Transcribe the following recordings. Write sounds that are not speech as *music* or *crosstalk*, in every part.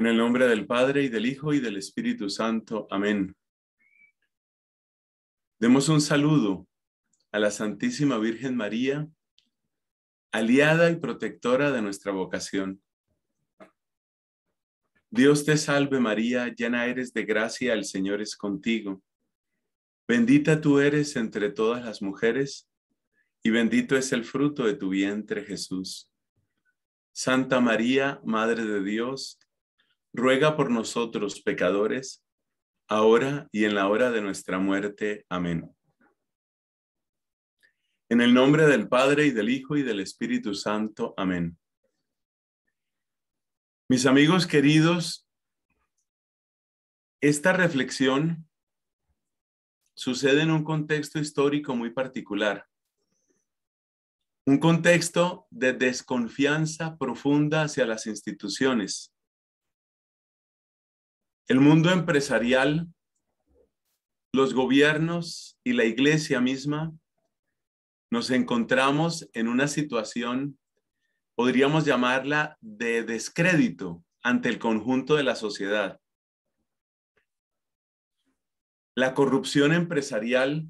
En el nombre del Padre y del Hijo y del Espíritu Santo. Amén. Demos un saludo a la Santísima Virgen María, aliada y protectora de nuestra vocación. Dios te salve María, llena eres de gracia, el Señor es contigo. Bendita tú eres entre todas las mujeres, y bendito es el fruto de tu vientre Jesús. Santa María, Madre de Dios, ruega por nosotros pecadores, ahora y en la hora de nuestra muerte. Amén. En el nombre del Padre y del Hijo y del Espíritu Santo. Amén. Mis amigos queridos, esta reflexión sucede en un contexto histórico muy particular. Un contexto de desconfianza profunda hacia las instituciones, el mundo empresarial, los gobiernos y la iglesia misma nos encontramos en una situación, podríamos llamarla, de descrédito ante el conjunto de la sociedad. La corrupción empresarial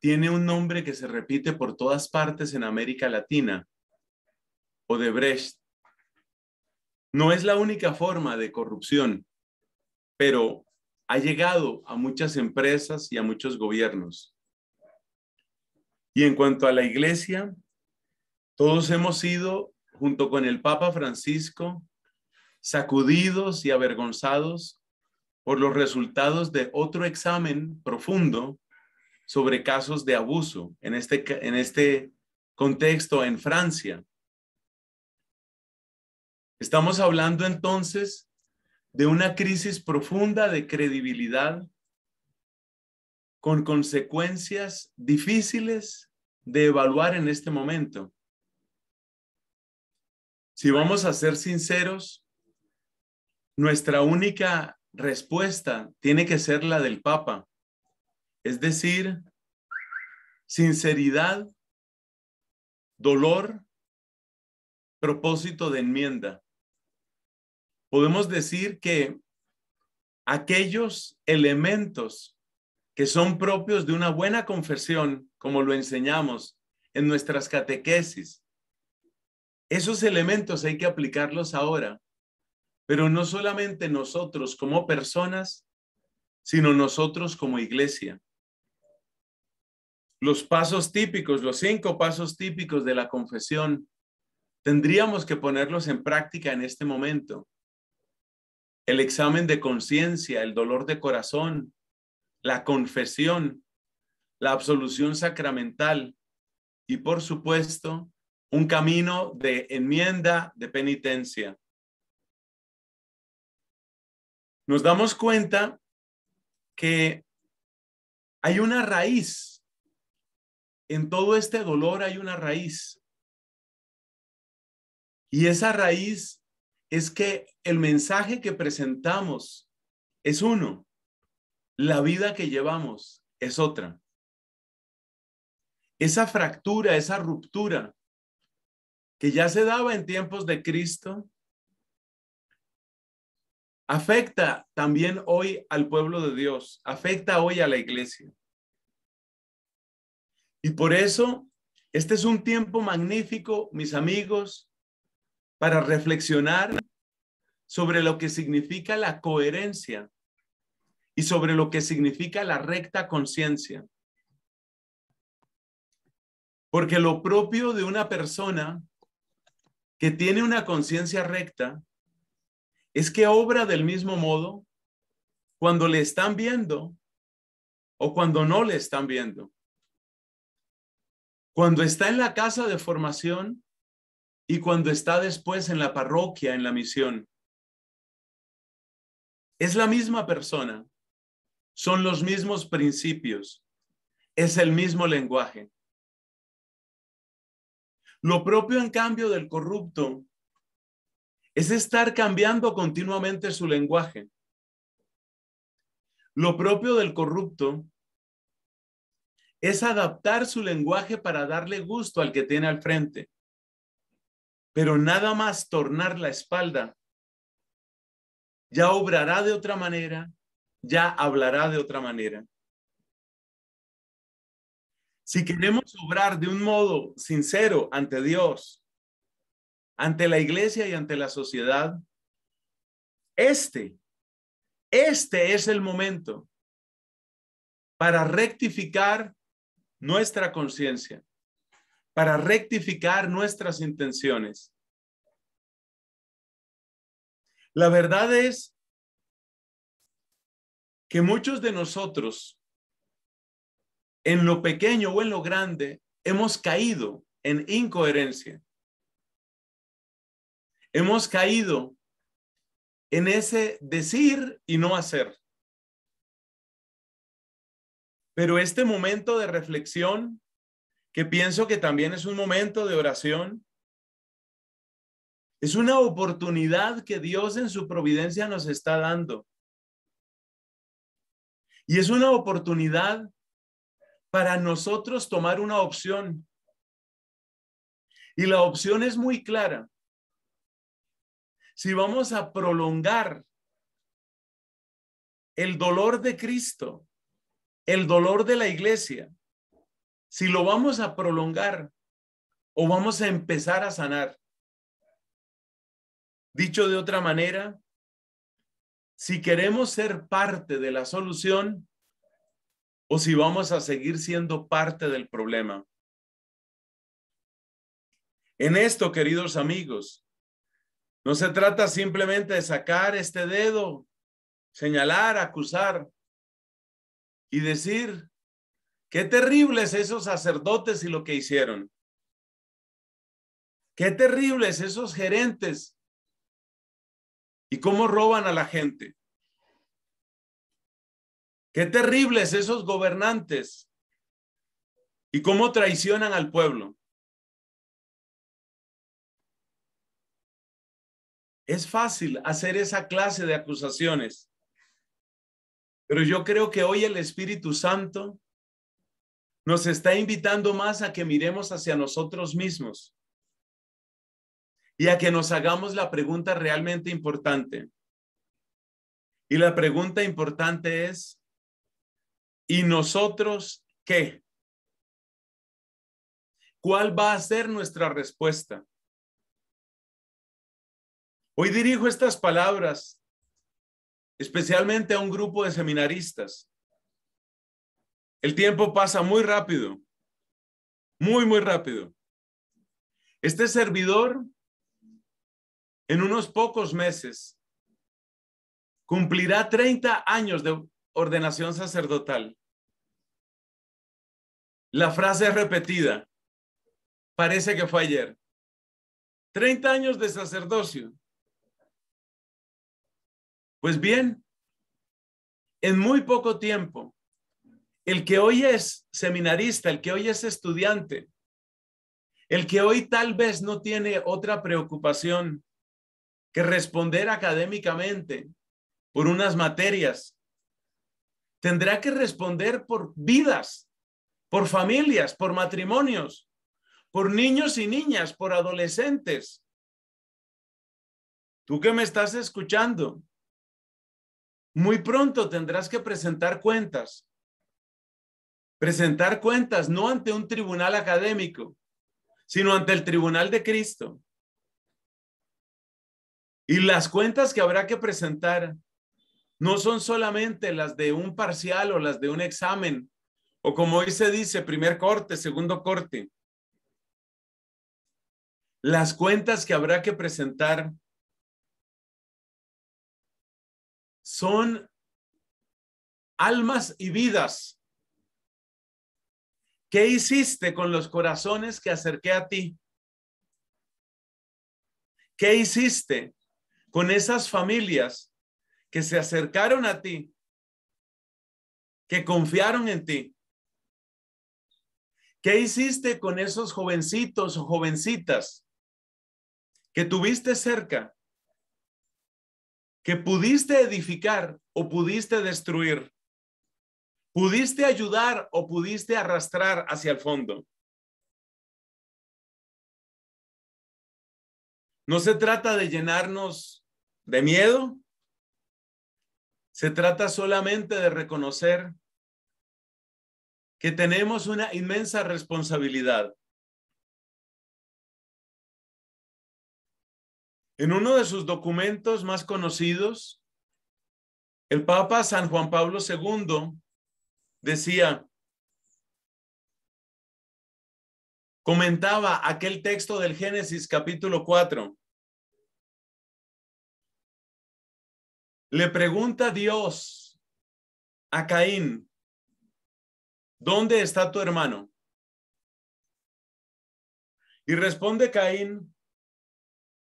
tiene un nombre que se repite por todas partes en América Latina, o Odebrecht. No es la única forma de corrupción pero ha llegado a muchas empresas y a muchos gobiernos. Y en cuanto a la iglesia, todos hemos sido, junto con el Papa Francisco, sacudidos y avergonzados por los resultados de otro examen profundo sobre casos de abuso, en este, en este contexto en Francia. Estamos hablando entonces de una crisis profunda de credibilidad con consecuencias difíciles de evaluar en este momento. Si vamos a ser sinceros, nuestra única respuesta tiene que ser la del Papa, es decir, sinceridad, dolor, propósito de enmienda podemos decir que aquellos elementos que son propios de una buena confesión, como lo enseñamos en nuestras catequesis, esos elementos hay que aplicarlos ahora, pero no solamente nosotros como personas, sino nosotros como iglesia. Los pasos típicos, los cinco pasos típicos de la confesión, tendríamos que ponerlos en práctica en este momento el examen de conciencia, el dolor de corazón, la confesión, la absolución sacramental y por supuesto un camino de enmienda, de penitencia. Nos damos cuenta que hay una raíz, en todo este dolor hay una raíz. Y esa raíz es que el mensaje que presentamos es uno, la vida que llevamos es otra. Esa fractura, esa ruptura que ya se daba en tiempos de Cristo, afecta también hoy al pueblo de Dios, afecta hoy a la iglesia. Y por eso, este es un tiempo magnífico, mis amigos, para reflexionar sobre lo que significa la coherencia y sobre lo que significa la recta conciencia. Porque lo propio de una persona que tiene una conciencia recta es que obra del mismo modo cuando le están viendo o cuando no le están viendo. Cuando está en la casa de formación, y cuando está después en la parroquia, en la misión. Es la misma persona, son los mismos principios, es el mismo lenguaje. Lo propio, en cambio, del corrupto es estar cambiando continuamente su lenguaje. Lo propio del corrupto es adaptar su lenguaje para darle gusto al que tiene al frente. Pero nada más tornar la espalda, ya obrará de otra manera, ya hablará de otra manera. Si queremos obrar de un modo sincero ante Dios, ante la iglesia y ante la sociedad, este, este es el momento para rectificar nuestra conciencia para rectificar nuestras intenciones. La verdad es que muchos de nosotros, en lo pequeño o en lo grande, hemos caído en incoherencia. Hemos caído en ese decir y no hacer. Pero este momento de reflexión que pienso que también es un momento de oración. Es una oportunidad que Dios en su providencia nos está dando. Y es una oportunidad para nosotros tomar una opción. Y la opción es muy clara. Si vamos a prolongar el dolor de Cristo, el dolor de la iglesia, si lo vamos a prolongar o vamos a empezar a sanar. Dicho de otra manera, si queremos ser parte de la solución o si vamos a seguir siendo parte del problema. En esto, queridos amigos, no se trata simplemente de sacar este dedo, señalar, acusar y decir, Qué terribles esos sacerdotes y lo que hicieron. Qué terribles esos gerentes y cómo roban a la gente. Qué terribles esos gobernantes y cómo traicionan al pueblo. Es fácil hacer esa clase de acusaciones, pero yo creo que hoy el Espíritu Santo nos está invitando más a que miremos hacia nosotros mismos y a que nos hagamos la pregunta realmente importante. Y la pregunta importante es, ¿y nosotros qué? ¿Cuál va a ser nuestra respuesta? Hoy dirijo estas palabras especialmente a un grupo de seminaristas el tiempo pasa muy rápido, muy, muy rápido. Este servidor, en unos pocos meses, cumplirá 30 años de ordenación sacerdotal. La frase es repetida. Parece que fue ayer. 30 años de sacerdocio. Pues bien, en muy poco tiempo, el que hoy es seminarista, el que hoy es estudiante, el que hoy tal vez no tiene otra preocupación que responder académicamente por unas materias, tendrá que responder por vidas, por familias, por matrimonios, por niños y niñas, por adolescentes. Tú que me estás escuchando, muy pronto tendrás que presentar cuentas presentar cuentas no ante un tribunal académico, sino ante el tribunal de Cristo. Y las cuentas que habrá que presentar no son solamente las de un parcial o las de un examen, o como hoy se dice, primer corte, segundo corte. Las cuentas que habrá que presentar son almas y vidas ¿Qué hiciste con los corazones que acerqué a ti? ¿Qué hiciste con esas familias que se acercaron a ti, que confiaron en ti? ¿Qué hiciste con esos jovencitos o jovencitas que tuviste cerca, que pudiste edificar o pudiste destruir? ¿Pudiste ayudar o pudiste arrastrar hacia el fondo? No se trata de llenarnos de miedo. Se trata solamente de reconocer que tenemos una inmensa responsabilidad. En uno de sus documentos más conocidos, el Papa San Juan Pablo II decía, comentaba aquel texto del Génesis capítulo 4. Le pregunta Dios a Caín, ¿dónde está tu hermano? Y responde Caín,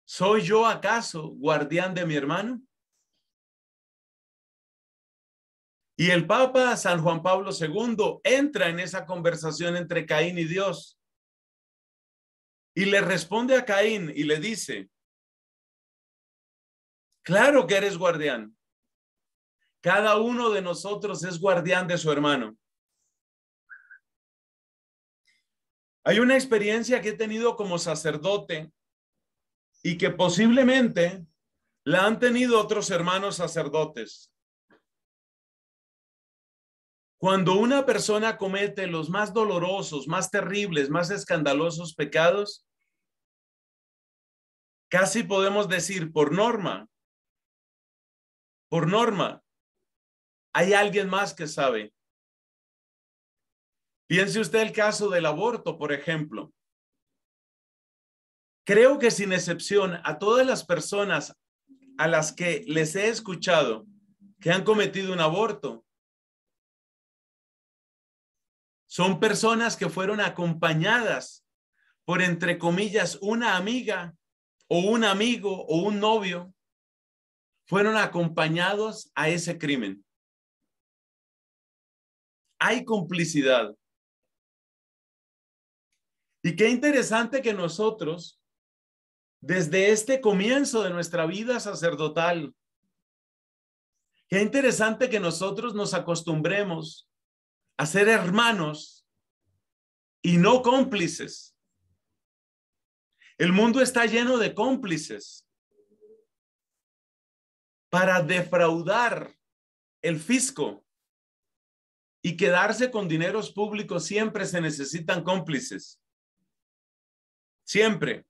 ¿soy yo acaso guardián de mi hermano? Y el Papa San Juan Pablo II entra en esa conversación entre Caín y Dios y le responde a Caín y le dice, claro que eres guardián. Cada uno de nosotros es guardián de su hermano. Hay una experiencia que he tenido como sacerdote y que posiblemente la han tenido otros hermanos sacerdotes. Cuando una persona comete los más dolorosos, más terribles, más escandalosos pecados, casi podemos decir por norma, por norma, hay alguien más que sabe. Piense usted el caso del aborto, por ejemplo. Creo que sin excepción a todas las personas a las que les he escuchado que han cometido un aborto, son personas que fueron acompañadas por, entre comillas, una amiga o un amigo o un novio. Fueron acompañados a ese crimen. Hay complicidad. Y qué interesante que nosotros, desde este comienzo de nuestra vida sacerdotal, qué interesante que nosotros nos acostumbremos a ser hermanos y no cómplices. El mundo está lleno de cómplices para defraudar el fisco y quedarse con dineros públicos. Siempre se necesitan cómplices. Siempre.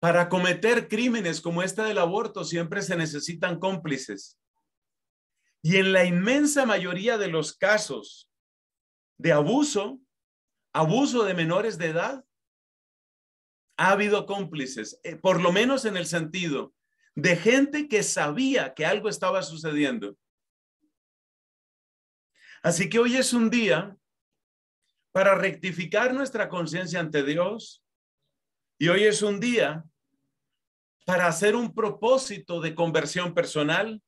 Para cometer crímenes como este del aborto siempre se necesitan cómplices. Y en la inmensa mayoría de los casos de abuso, abuso de menores de edad, ha habido cómplices, eh, por lo menos en el sentido de gente que sabía que algo estaba sucediendo. Así que hoy es un día para rectificar nuestra conciencia ante Dios y hoy es un día para hacer un propósito de conversión personal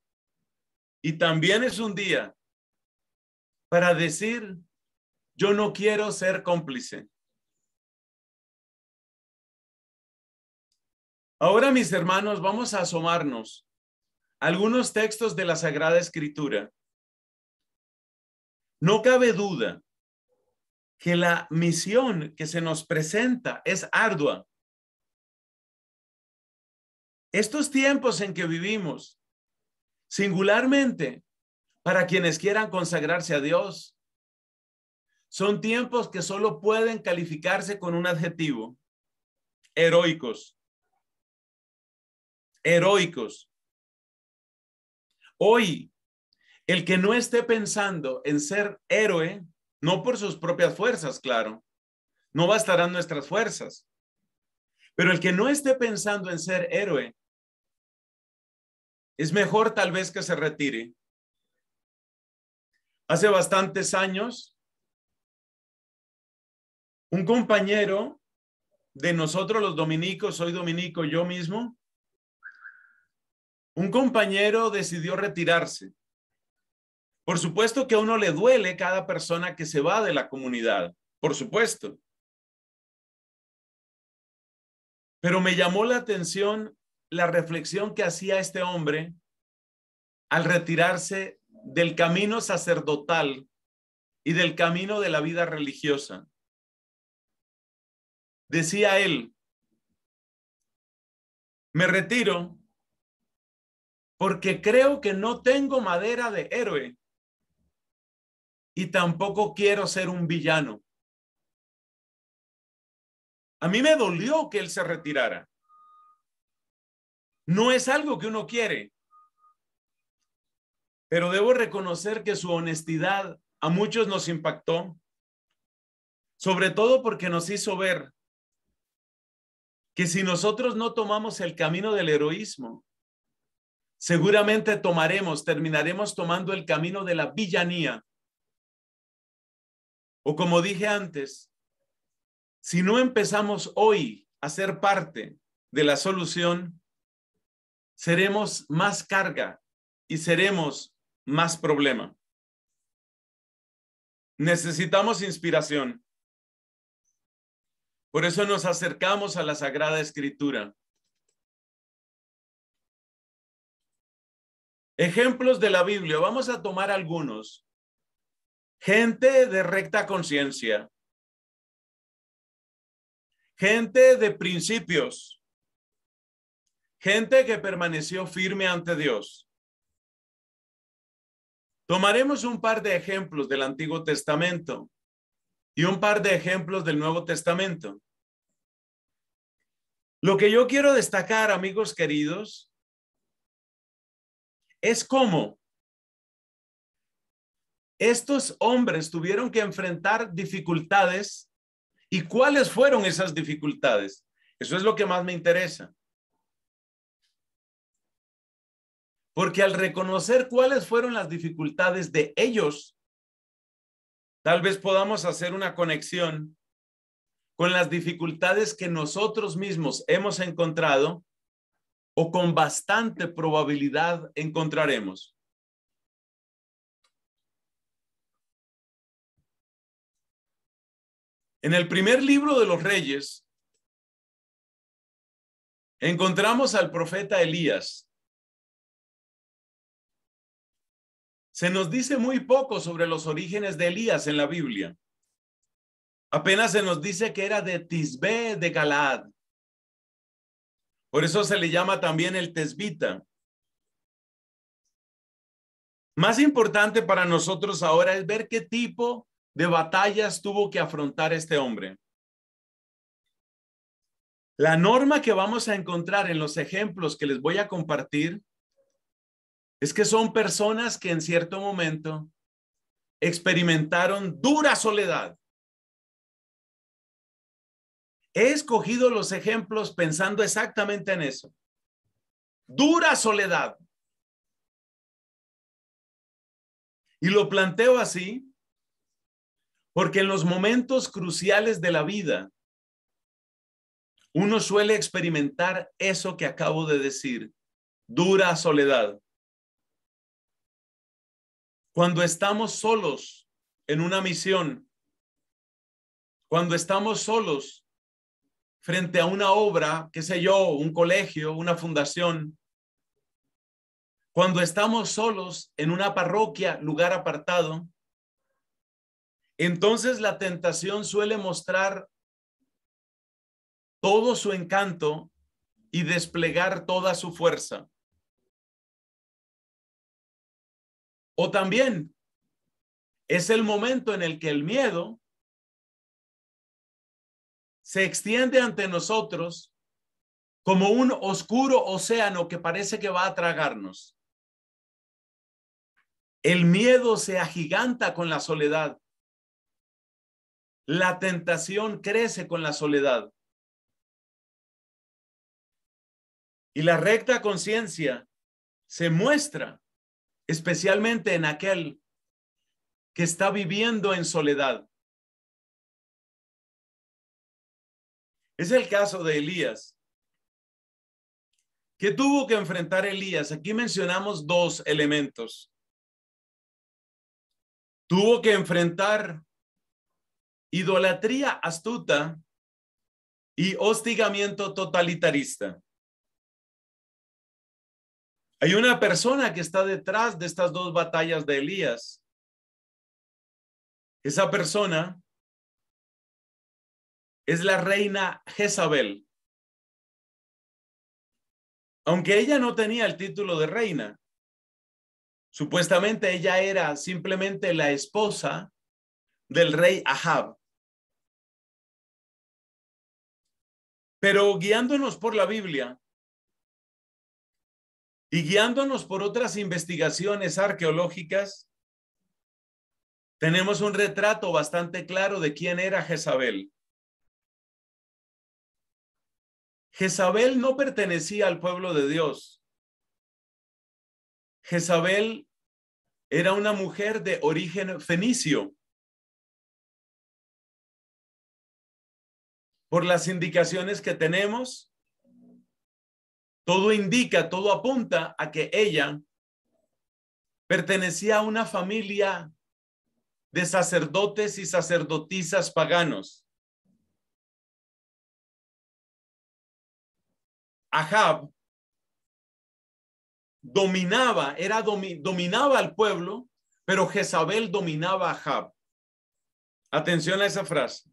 y también es un día para decir, yo no quiero ser cómplice. Ahora, mis hermanos, vamos a asomarnos a algunos textos de la Sagrada Escritura. No cabe duda que la misión que se nos presenta es ardua. Estos tiempos en que vivimos, singularmente para quienes quieran consagrarse a Dios. Son tiempos que solo pueden calificarse con un adjetivo, heroicos. Heroicos. Hoy, el que no esté pensando en ser héroe, no por sus propias fuerzas, claro, no bastarán nuestras fuerzas, pero el que no esté pensando en ser héroe es mejor tal vez que se retire. Hace bastantes años, un compañero de nosotros los dominicos, soy dominico yo mismo, un compañero decidió retirarse. Por supuesto que a uno le duele cada persona que se va de la comunidad, por supuesto. Pero me llamó la atención la reflexión que hacía este hombre al retirarse del camino sacerdotal y del camino de la vida religiosa. Decía él, me retiro porque creo que no tengo madera de héroe y tampoco quiero ser un villano. A mí me dolió que él se retirara. No es algo que uno quiere, pero debo reconocer que su honestidad a muchos nos impactó, sobre todo porque nos hizo ver que si nosotros no tomamos el camino del heroísmo, seguramente tomaremos, terminaremos tomando el camino de la villanía. O como dije antes, si no empezamos hoy a ser parte de la solución, seremos más carga y seremos más problema. Necesitamos inspiración. Por eso nos acercamos a la Sagrada Escritura. Ejemplos de la Biblia. Vamos a tomar algunos. Gente de recta conciencia. Gente de principios gente que permaneció firme ante Dios. Tomaremos un par de ejemplos del Antiguo Testamento y un par de ejemplos del Nuevo Testamento. Lo que yo quiero destacar, amigos queridos, es cómo estos hombres tuvieron que enfrentar dificultades y cuáles fueron esas dificultades. Eso es lo que más me interesa. Porque al reconocer cuáles fueron las dificultades de ellos, tal vez podamos hacer una conexión con las dificultades que nosotros mismos hemos encontrado o con bastante probabilidad encontraremos. En el primer libro de los reyes, encontramos al profeta Elías, Se nos dice muy poco sobre los orígenes de Elías en la Biblia. Apenas se nos dice que era de Tisbe de Galaad. Por eso se le llama también el Tesbita. Más importante para nosotros ahora es ver qué tipo de batallas tuvo que afrontar este hombre. La norma que vamos a encontrar en los ejemplos que les voy a compartir es que son personas que en cierto momento experimentaron dura soledad. He escogido los ejemplos pensando exactamente en eso. Dura soledad. Y lo planteo así porque en los momentos cruciales de la vida, uno suele experimentar eso que acabo de decir, dura soledad. Cuando estamos solos en una misión, cuando estamos solos frente a una obra, qué sé yo, un colegio, una fundación, cuando estamos solos en una parroquia, lugar apartado, entonces la tentación suele mostrar todo su encanto y desplegar toda su fuerza. O también es el momento en el que el miedo se extiende ante nosotros como un oscuro océano que parece que va a tragarnos. El miedo se agiganta con la soledad. La tentación crece con la soledad. Y la recta conciencia se muestra especialmente en aquel que está viviendo en soledad. Es el caso de Elías. ¿Qué tuvo que enfrentar Elías? Aquí mencionamos dos elementos. Tuvo que enfrentar idolatría astuta y hostigamiento totalitarista. Hay una persona que está detrás de estas dos batallas de Elías. Esa persona es la reina Jezabel. Aunque ella no tenía el título de reina, supuestamente ella era simplemente la esposa del rey Ahab. Pero guiándonos por la Biblia, y guiándonos por otras investigaciones arqueológicas, tenemos un retrato bastante claro de quién era Jezabel. Jezabel no pertenecía al pueblo de Dios. Jezabel era una mujer de origen fenicio. Por las indicaciones que tenemos, todo indica, todo apunta a que ella pertenecía a una familia de sacerdotes y sacerdotisas paganos. Ahab dominaba, era dominaba al pueblo, pero Jezabel dominaba a Ahab. Atención a esa frase.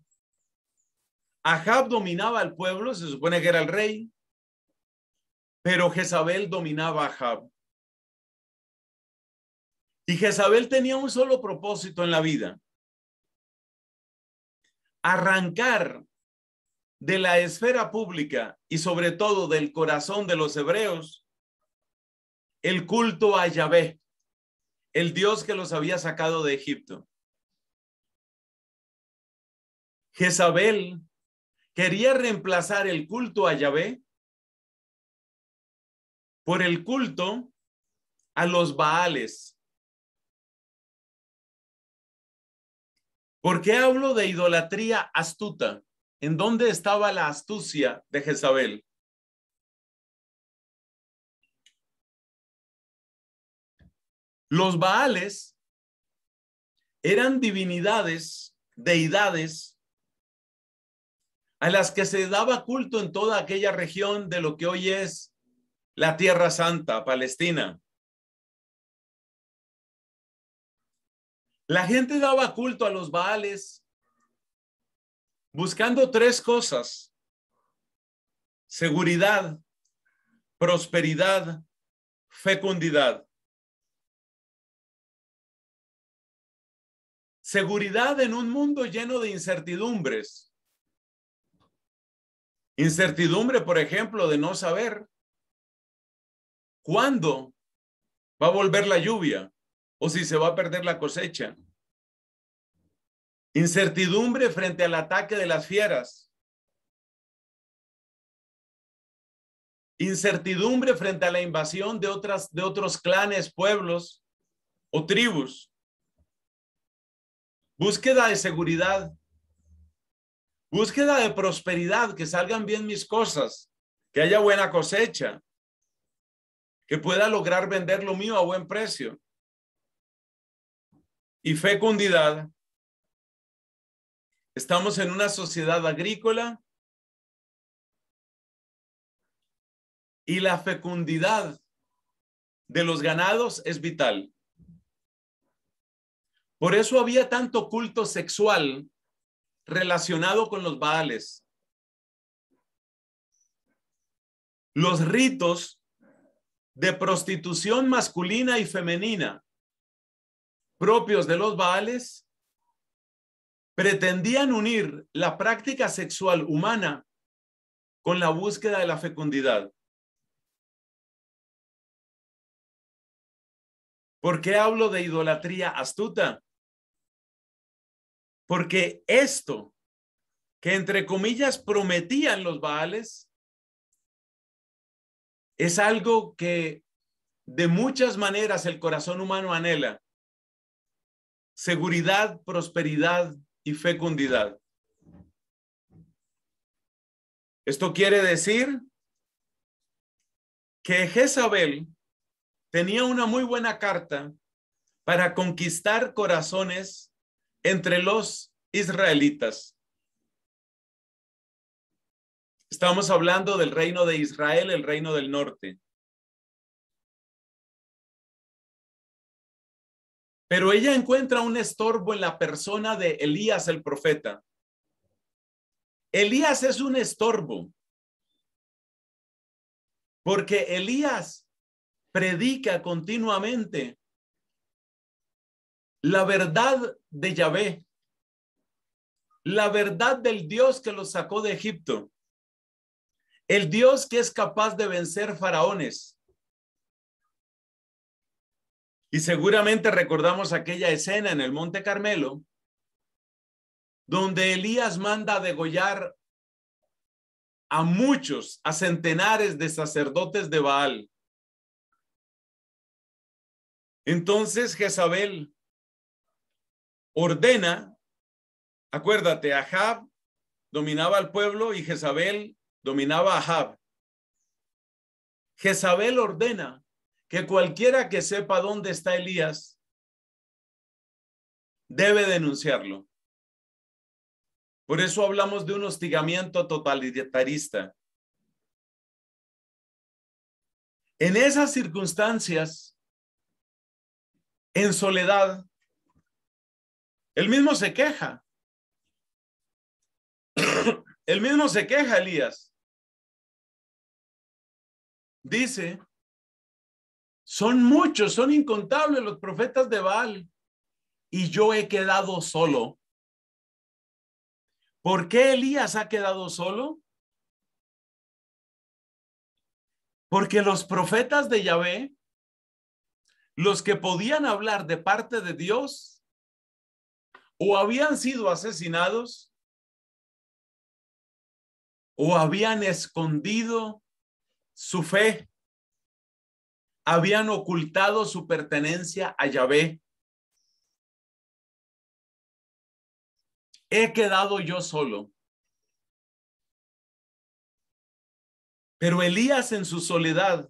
Ahab dominaba al pueblo, se supone que era el rey. Pero Jezabel dominaba a Jab. Y Jezabel tenía un solo propósito en la vida. Arrancar de la esfera pública y sobre todo del corazón de los hebreos el culto a Yahvé, el Dios que los había sacado de Egipto. Jezabel quería reemplazar el culto a Yahvé por el culto a los Baales. ¿Por qué hablo de idolatría astuta? ¿En dónde estaba la astucia de Jezabel? Los Baales eran divinidades, deidades, a las que se daba culto en toda aquella región de lo que hoy es la Tierra Santa, Palestina. La gente daba culto a los Baales buscando tres cosas. Seguridad, prosperidad, fecundidad. Seguridad en un mundo lleno de incertidumbres. Incertidumbre, por ejemplo, de no saber cuándo va a volver la lluvia o si se va a perder la cosecha. Incertidumbre frente al ataque de las fieras. Incertidumbre frente a la invasión de, otras, de otros clanes, pueblos o tribus. Búsqueda de seguridad. Búsqueda de prosperidad, que salgan bien mis cosas, que haya buena cosecha, que pueda lograr vender lo mío a buen precio. Y fecundidad. Estamos en una sociedad agrícola y la fecundidad de los ganados es vital. Por eso había tanto culto sexual relacionado con los baales. Los ritos de prostitución masculina y femenina propios de los Baales pretendían unir la práctica sexual humana con la búsqueda de la fecundidad. ¿Por qué hablo de idolatría astuta? Porque esto que entre comillas prometían los Baales es algo que de muchas maneras el corazón humano anhela. Seguridad, prosperidad y fecundidad. Esto quiere decir que Jezabel tenía una muy buena carta para conquistar corazones entre los israelitas. Estamos hablando del reino de Israel, el reino del norte. Pero ella encuentra un estorbo en la persona de Elías el profeta. Elías es un estorbo. Porque Elías predica continuamente la verdad de Yahvé, la verdad del Dios que los sacó de Egipto. El Dios que es capaz de vencer faraones. Y seguramente recordamos aquella escena en el Monte Carmelo, donde Elías manda a degollar a muchos, a centenares de sacerdotes de Baal. Entonces Jezabel ordena, acuérdate, Ahab dominaba al pueblo y Jezabel dominaba a Ahab, Jezabel ordena que cualquiera que sepa dónde está Elías debe denunciarlo. Por eso hablamos de un hostigamiento totalitarista. En esas circunstancias, en soledad, el mismo se queja. *coughs* El mismo se queja, Elías dice, son muchos, son incontables los profetas de Baal y yo he quedado solo. ¿Por qué Elías ha quedado solo? Porque los profetas de Yahvé, los que podían hablar de parte de Dios, o habían sido asesinados, o habían escondido su fe. Habían ocultado su pertenencia a Yahvé. He quedado yo solo. Pero Elías en su soledad,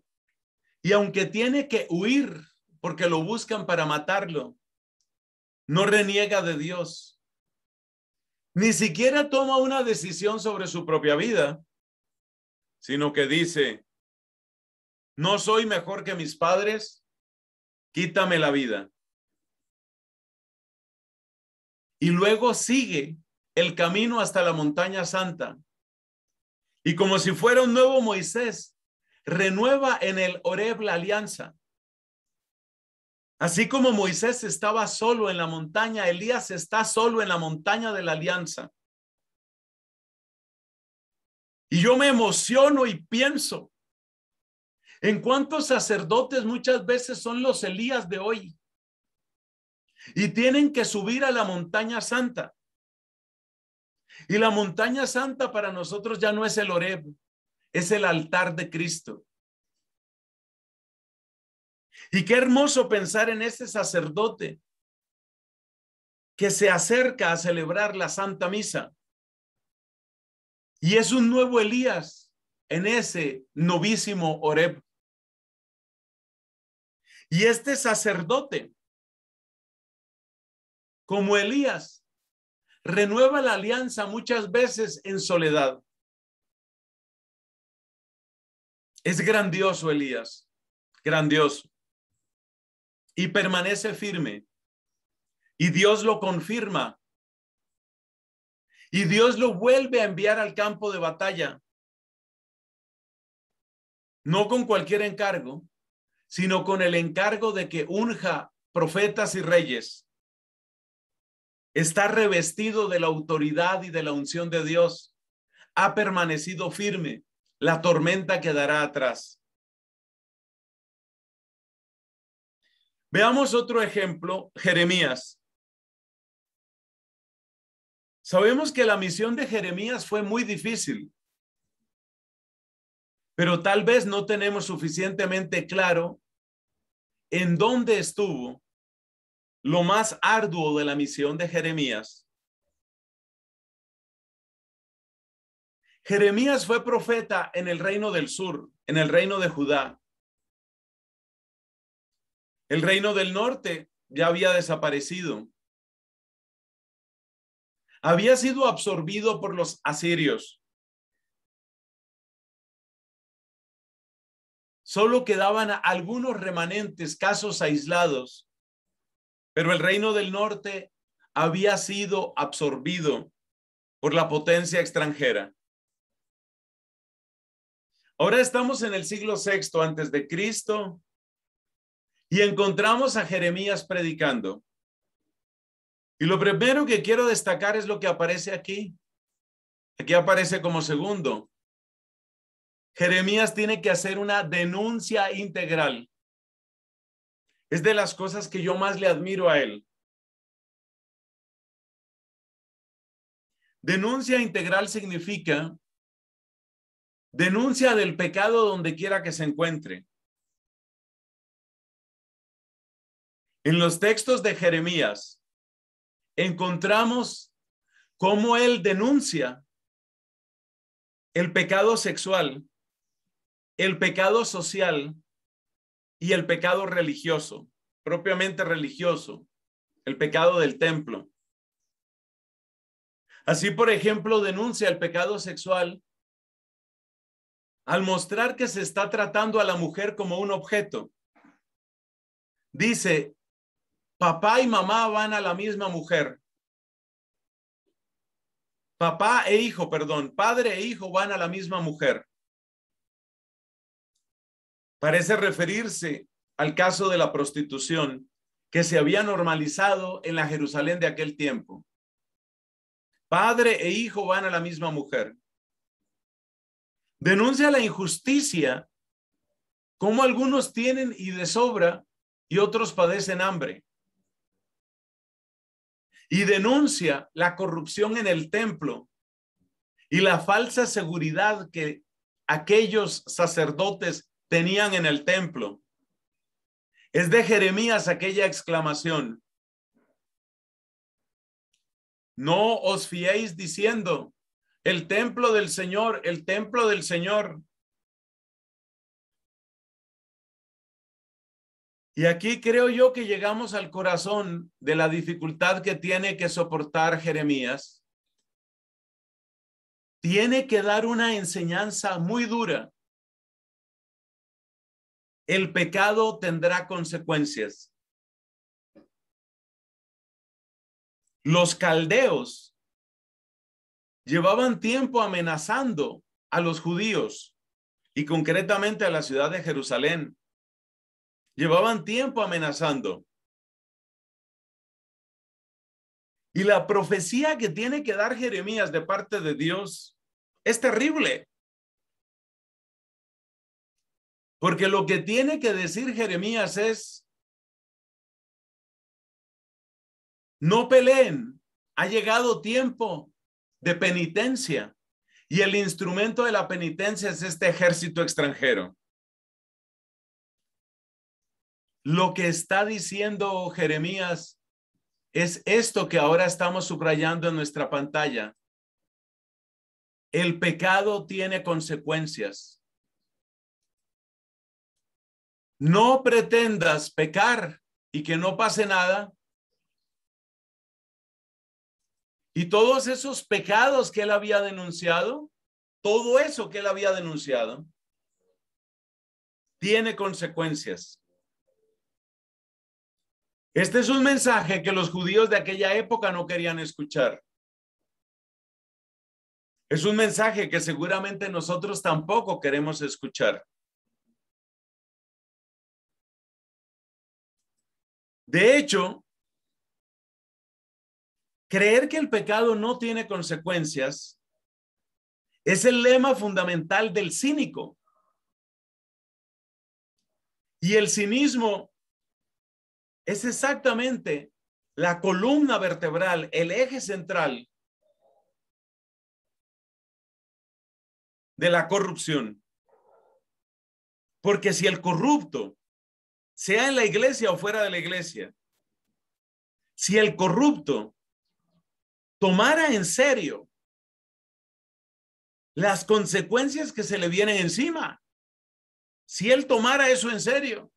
y aunque tiene que huir porque lo buscan para matarlo, no reniega de Dios. Ni siquiera toma una decisión sobre su propia vida, sino que dice, no soy mejor que mis padres, quítame la vida. Y luego sigue el camino hasta la montaña santa. Y como si fuera un nuevo Moisés, renueva en el Oreb la alianza. Así como Moisés estaba solo en la montaña, Elías está solo en la montaña de la alianza. Y yo me emociono y pienso, ¿En cuántos sacerdotes muchas veces son los Elías de hoy? Y tienen que subir a la montaña santa. Y la montaña santa para nosotros ya no es el Oreb, es el altar de Cristo. Y qué hermoso pensar en ese sacerdote que se acerca a celebrar la Santa Misa. Y es un nuevo Elías en ese novísimo Oreb. Y este sacerdote, como Elías, renueva la alianza muchas veces en soledad. Es grandioso Elías, grandioso. Y permanece firme. Y Dios lo confirma. Y Dios lo vuelve a enviar al campo de batalla. No con cualquier encargo, sino con el encargo de que unja profetas y reyes. Está revestido de la autoridad y de la unción de Dios. Ha permanecido firme. La tormenta quedará atrás. Veamos otro ejemplo, Jeremías. Sabemos que la misión de Jeremías fue muy difícil, pero tal vez no tenemos suficientemente claro en dónde estuvo lo más arduo de la misión de Jeremías. Jeremías fue profeta en el reino del sur, en el reino de Judá. El reino del norte ya había desaparecido. Había sido absorbido por los asirios. Solo quedaban algunos remanentes, casos aislados, pero el reino del norte había sido absorbido por la potencia extranjera. Ahora estamos en el siglo VI antes de Cristo y encontramos a Jeremías predicando. Y lo primero que quiero destacar es lo que aparece aquí. Aquí aparece como segundo. Jeremías tiene que hacer una denuncia integral. Es de las cosas que yo más le admiro a él. Denuncia integral significa denuncia del pecado donde quiera que se encuentre. En los textos de Jeremías encontramos cómo él denuncia el pecado sexual el pecado social y el pecado religioso, propiamente religioso, el pecado del templo. Así, por ejemplo, denuncia el pecado sexual al mostrar que se está tratando a la mujer como un objeto. Dice, papá y mamá van a la misma mujer. Papá e hijo, perdón, padre e hijo van a la misma mujer parece referirse al caso de la prostitución que se había normalizado en la Jerusalén de aquel tiempo. Padre e hijo van a la misma mujer. Denuncia la injusticia, como algunos tienen y de sobra y otros padecen hambre. Y denuncia la corrupción en el templo y la falsa seguridad que aquellos sacerdotes tenían en el templo. Es de Jeremías aquella exclamación. No os fiéis diciendo, el templo del Señor, el templo del Señor. Y aquí creo yo que llegamos al corazón de la dificultad que tiene que soportar Jeremías. Tiene que dar una enseñanza muy dura el pecado tendrá consecuencias. Los caldeos llevaban tiempo amenazando a los judíos y concretamente a la ciudad de Jerusalén. Llevaban tiempo amenazando. Y la profecía que tiene que dar Jeremías de parte de Dios es terrible. Porque lo que tiene que decir Jeremías es, no peleen, ha llegado tiempo de penitencia. Y el instrumento de la penitencia es este ejército extranjero. Lo que está diciendo Jeremías es esto que ahora estamos subrayando en nuestra pantalla. El pecado tiene consecuencias no pretendas pecar y que no pase nada. Y todos esos pecados que él había denunciado, todo eso que él había denunciado, tiene consecuencias. Este es un mensaje que los judíos de aquella época no querían escuchar. Es un mensaje que seguramente nosotros tampoco queremos escuchar. De hecho, creer que el pecado no tiene consecuencias es el lema fundamental del cínico. Y el cinismo es exactamente la columna vertebral, el eje central de la corrupción. Porque si el corrupto sea en la iglesia o fuera de la iglesia, si el corrupto tomara en serio las consecuencias que se le vienen encima, si él tomara eso en serio,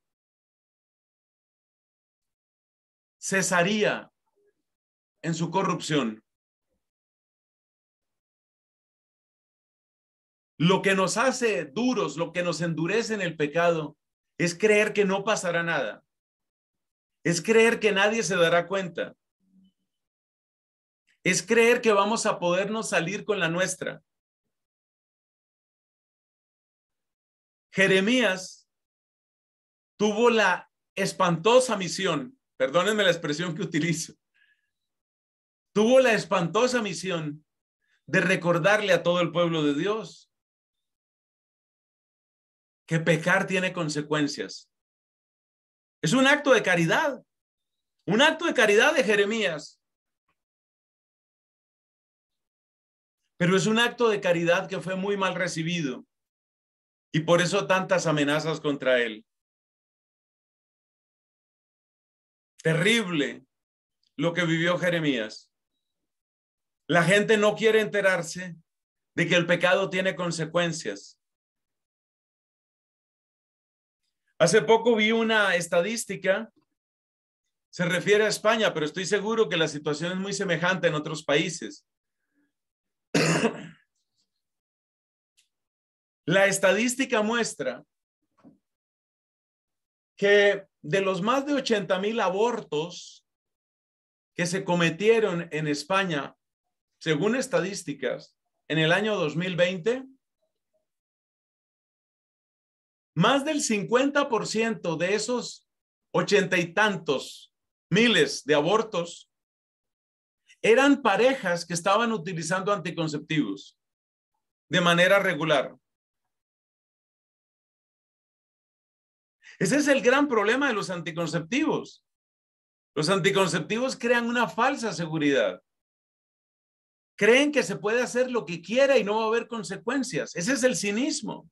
cesaría en su corrupción. Lo que nos hace duros, lo que nos endurece en el pecado, es creer que no pasará nada, es creer que nadie se dará cuenta, es creer que vamos a podernos salir con la nuestra. Jeremías tuvo la espantosa misión, perdónenme la expresión que utilizo, tuvo la espantosa misión de recordarle a todo el pueblo de Dios que pecar tiene consecuencias. Es un acto de caridad, un acto de caridad de Jeremías. Pero es un acto de caridad que fue muy mal recibido y por eso tantas amenazas contra él. Terrible lo que vivió Jeremías. La gente no quiere enterarse de que el pecado tiene consecuencias. Hace poco vi una estadística, se refiere a España, pero estoy seguro que la situación es muy semejante en otros países. *clears throat* La estadística muestra que de los más de 80 mil abortos que se cometieron en España, según estadísticas, en el año 2020, más del 50% de esos ochenta y tantos miles de abortos eran parejas que estaban utilizando anticonceptivos de manera regular. Ese es el gran problema de los anticonceptivos. Los anticonceptivos crean una falsa seguridad. Creen que se puede hacer lo que quiera y no va a haber consecuencias. Ese es el cinismo.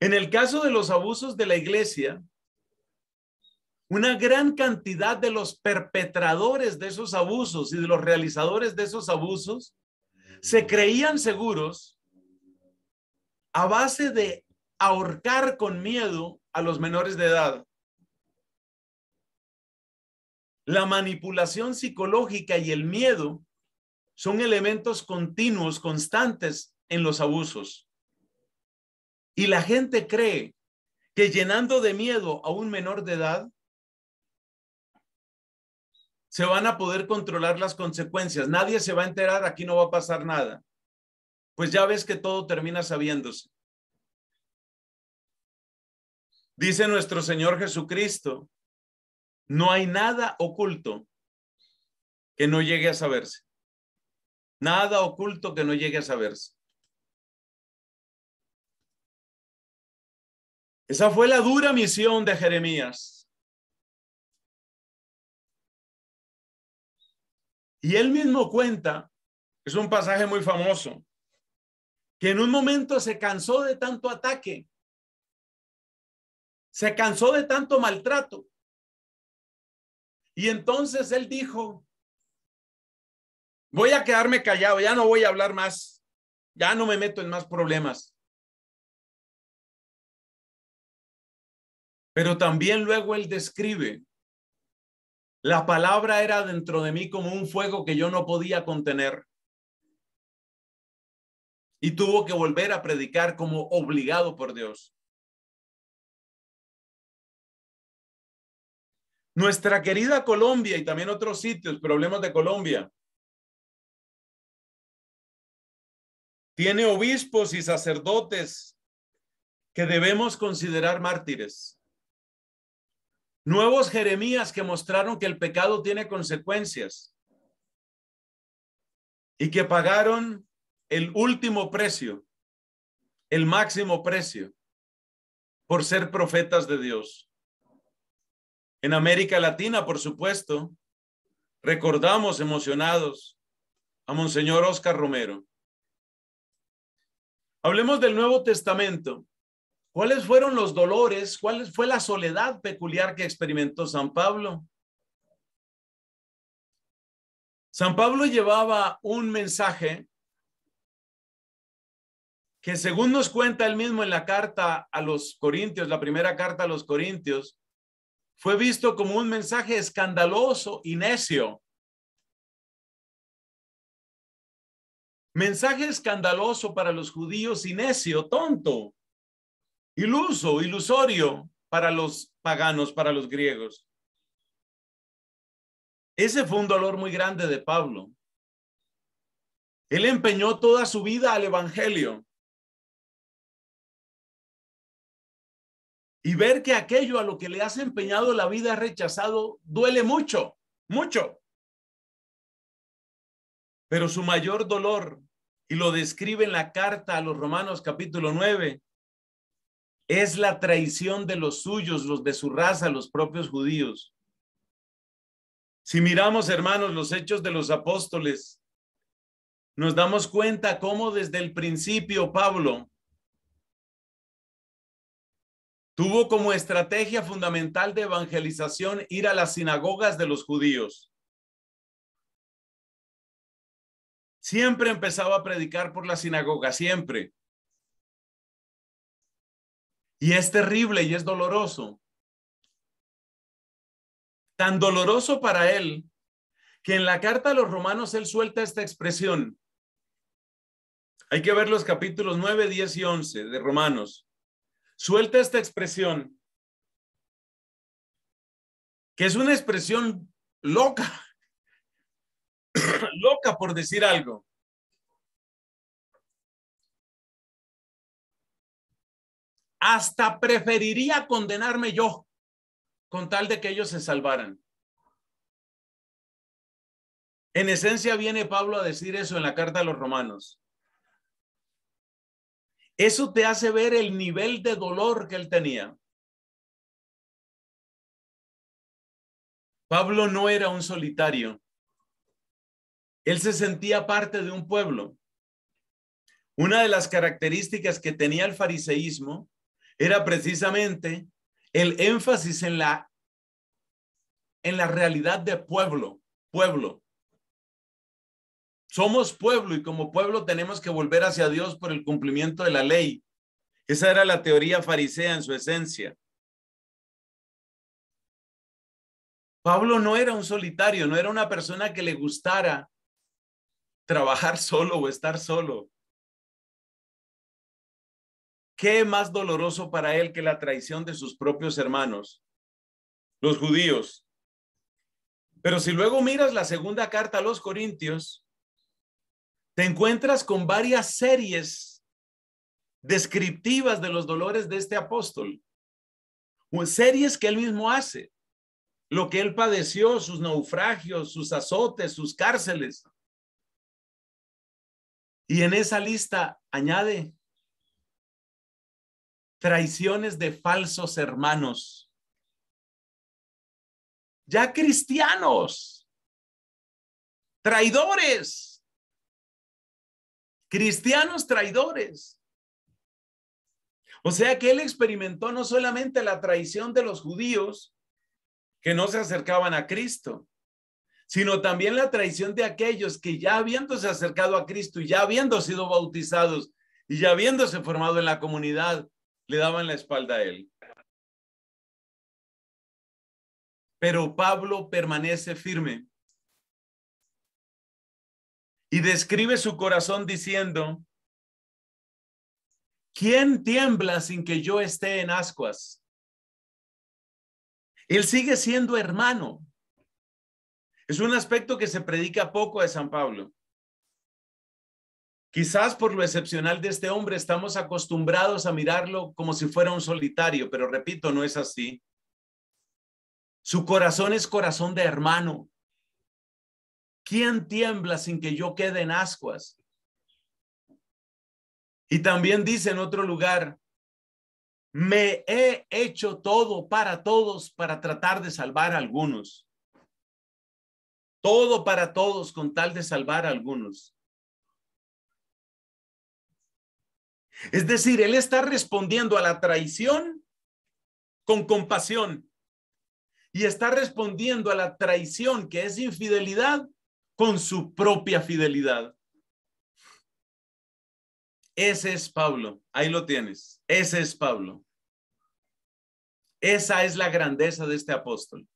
En el caso de los abusos de la iglesia, una gran cantidad de los perpetradores de esos abusos y de los realizadores de esos abusos se creían seguros a base de ahorcar con miedo a los menores de edad. La manipulación psicológica y el miedo son elementos continuos, constantes en los abusos. Y la gente cree que llenando de miedo a un menor de edad, se van a poder controlar las consecuencias. Nadie se va a enterar, aquí no va a pasar nada. Pues ya ves que todo termina sabiéndose. Dice nuestro Señor Jesucristo, no hay nada oculto que no llegue a saberse. Nada oculto que no llegue a saberse. Esa fue la dura misión de Jeremías. Y él mismo cuenta, es un pasaje muy famoso, que en un momento se cansó de tanto ataque, se cansó de tanto maltrato. Y entonces él dijo, voy a quedarme callado, ya no voy a hablar más, ya no me meto en más problemas. Pero también luego él describe, la palabra era dentro de mí como un fuego que yo no podía contener. Y tuvo que volver a predicar como obligado por Dios. Nuestra querida Colombia y también otros sitios, problemas de Colombia, tiene obispos y sacerdotes que debemos considerar mártires. Nuevos Jeremías que mostraron que el pecado tiene consecuencias y que pagaron el último precio, el máximo precio por ser profetas de Dios. En América Latina, por supuesto, recordamos emocionados a Monseñor Oscar Romero. Hablemos del Nuevo Testamento ¿Cuáles fueron los dolores? ¿Cuál fue la soledad peculiar que experimentó San Pablo? San Pablo llevaba un mensaje que según nos cuenta él mismo en la carta a los Corintios, la primera carta a los Corintios, fue visto como un mensaje escandaloso y necio. Mensaje escandaloso para los judíos y necio, tonto iluso, ilusorio para los paganos, para los griegos. Ese fue un dolor muy grande de Pablo. Él empeñó toda su vida al Evangelio. Y ver que aquello a lo que le has empeñado la vida rechazado duele mucho, mucho. Pero su mayor dolor, y lo describe en la carta a los Romanos capítulo 9, es la traición de los suyos, los de su raza, los propios judíos. Si miramos, hermanos, los hechos de los apóstoles, nos damos cuenta cómo desde el principio Pablo tuvo como estrategia fundamental de evangelización ir a las sinagogas de los judíos. Siempre empezaba a predicar por la sinagoga, siempre. Y es terrible y es doloroso. Tan doloroso para él que en la carta a los romanos él suelta esta expresión. Hay que ver los capítulos 9, 10 y 11 de Romanos. Suelta esta expresión, que es una expresión loca, *coughs* loca por decir algo. Hasta preferiría condenarme yo con tal de que ellos se salvaran. En esencia viene Pablo a decir eso en la carta a los romanos. Eso te hace ver el nivel de dolor que él tenía. Pablo no era un solitario. Él se sentía parte de un pueblo. Una de las características que tenía el fariseísmo era precisamente el énfasis en la, en la realidad de pueblo, pueblo. Somos pueblo y como pueblo tenemos que volver hacia Dios por el cumplimiento de la ley. Esa era la teoría farisea en su esencia. Pablo no era un solitario, no era una persona que le gustara trabajar *laughs* solo o estar solo. ¿Qué más doloroso para él que la traición de sus propios hermanos, los judíos? Pero si luego miras la segunda carta a los Corintios, te encuentras con varias series descriptivas de los dolores de este apóstol, series que él mismo hace, lo que él padeció, sus naufragios, sus azotes, sus cárceles. Y en esa lista añade traiciones de falsos hermanos, ya cristianos, traidores, cristianos traidores. O sea que él experimentó no solamente la traición de los judíos que no se acercaban a Cristo, sino también la traición de aquellos que ya habiéndose acercado a Cristo y ya habiendo sido bautizados y ya habiéndose formado en la comunidad, le daban la espalda a él. Pero Pablo permanece firme y describe su corazón diciendo, ¿quién tiembla sin que yo esté en ascuas? Él sigue siendo hermano. Es un aspecto que se predica poco de San Pablo. Quizás por lo excepcional de este hombre estamos acostumbrados a mirarlo como si fuera un solitario, pero repito, no es así. Su corazón es corazón de hermano. ¿Quién tiembla sin que yo quede en ascuas? Y también dice en otro lugar, me he hecho todo para todos para tratar de salvar a algunos. Todo para todos con tal de salvar a algunos. Es decir, él está respondiendo a la traición con compasión y está respondiendo a la traición que es infidelidad con su propia fidelidad. Ese es Pablo, ahí lo tienes, ese es Pablo. Esa es la grandeza de este apóstol.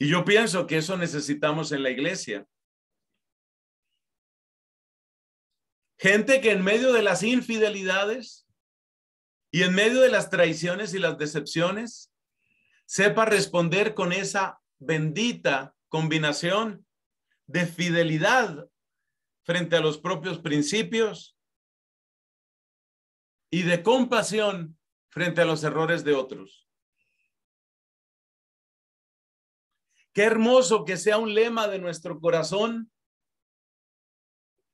Y yo pienso que eso necesitamos en la iglesia. Gente que en medio de las infidelidades y en medio de las traiciones y las decepciones sepa responder con esa bendita combinación de fidelidad frente a los propios principios y de compasión frente a los errores de otros. Qué hermoso que sea un lema de nuestro corazón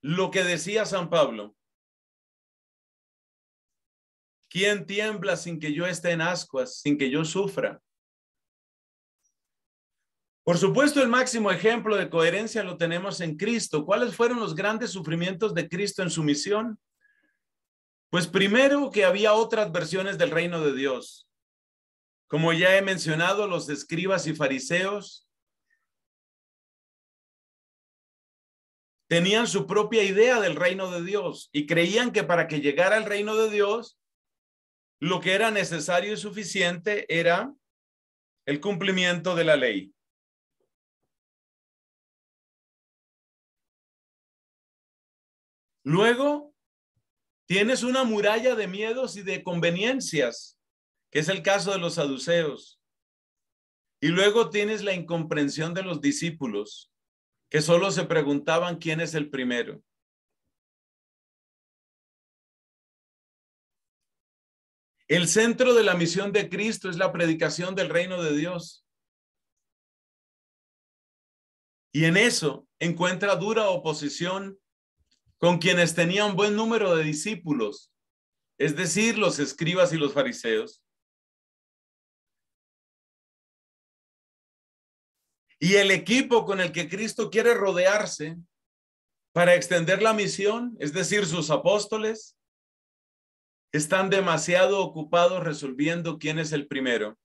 lo que decía San Pablo. ¿Quién tiembla sin que yo esté en ascuas, sin que yo sufra? Por supuesto, el máximo ejemplo de coherencia lo tenemos en Cristo. ¿Cuáles fueron los grandes sufrimientos de Cristo en su misión? Pues primero que había otras versiones del reino de Dios. Como ya he mencionado, los escribas y fariseos tenían su propia idea del reino de Dios y creían que para que llegara al reino de Dios, lo que era necesario y suficiente era el cumplimiento de la ley. Luego, tienes una muralla de miedos y de conveniencias, que es el caso de los saduceos. Y luego tienes la incomprensión de los discípulos, que solo se preguntaban quién es el primero. El centro de la misión de Cristo es la predicación del reino de Dios. Y en eso encuentra dura oposición con quienes tenían buen número de discípulos, es decir, los escribas y los fariseos. Y el equipo con el que Cristo quiere rodearse para extender la misión, es decir, sus apóstoles, están demasiado ocupados resolviendo quién es el primero.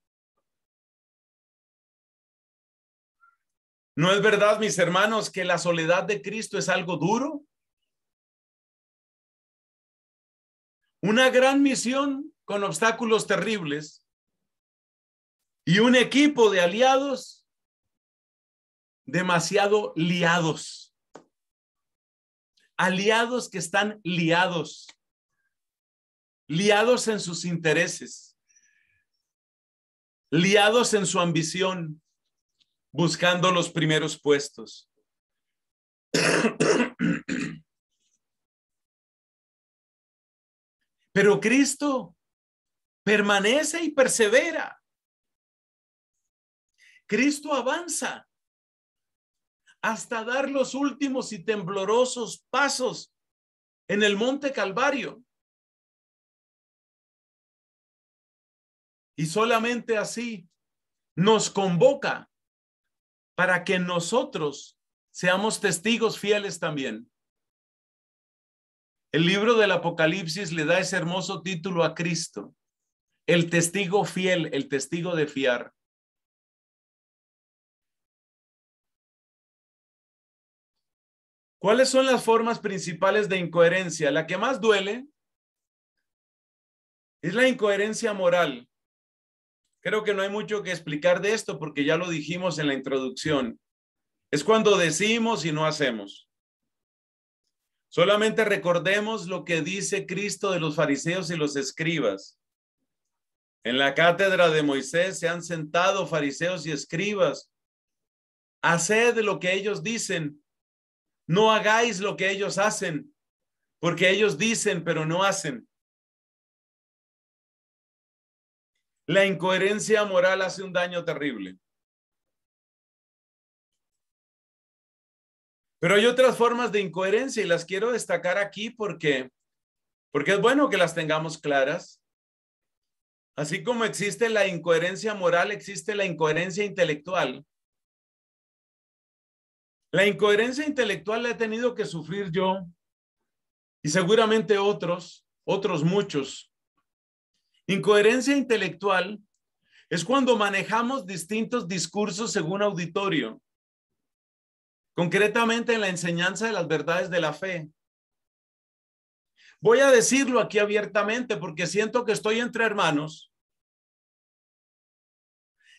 ¿No es verdad, mis hermanos, que la soledad de Cristo es algo duro? Una gran misión con obstáculos terribles y un equipo de aliados demasiado liados. Aliados que están liados. Liados en sus intereses. Liados en su ambición, buscando los primeros puestos. *clears throat* Pero Cristo permanece y persevera. Cristo avanza hasta dar los últimos y temblorosos pasos en el monte Calvario. Y solamente así nos convoca para que nosotros seamos testigos fieles también. El libro del Apocalipsis le da ese hermoso título a Cristo, el testigo fiel, el testigo de fiar. ¿Cuáles son las formas principales de incoherencia? La que más duele es la incoherencia moral. Creo que no hay mucho que explicar de esto porque ya lo dijimos en la introducción. Es cuando decimos y no hacemos. Solamente recordemos lo que dice Cristo de los fariseos y los escribas. En la cátedra de Moisés se han sentado fariseos y escribas. Haced lo que ellos dicen, no hagáis lo que ellos hacen, porque ellos dicen, pero no hacen. La incoherencia moral hace un daño terrible. Pero hay otras formas de incoherencia y las quiero destacar aquí porque, porque es bueno que las tengamos claras. Así como existe la incoherencia moral, existe la incoherencia intelectual. La incoherencia intelectual la he tenido que sufrir yo y seguramente otros, otros muchos. Incoherencia intelectual es cuando manejamos distintos discursos según auditorio, concretamente en la enseñanza de las verdades de la fe. Voy a decirlo aquí abiertamente porque siento que estoy entre hermanos.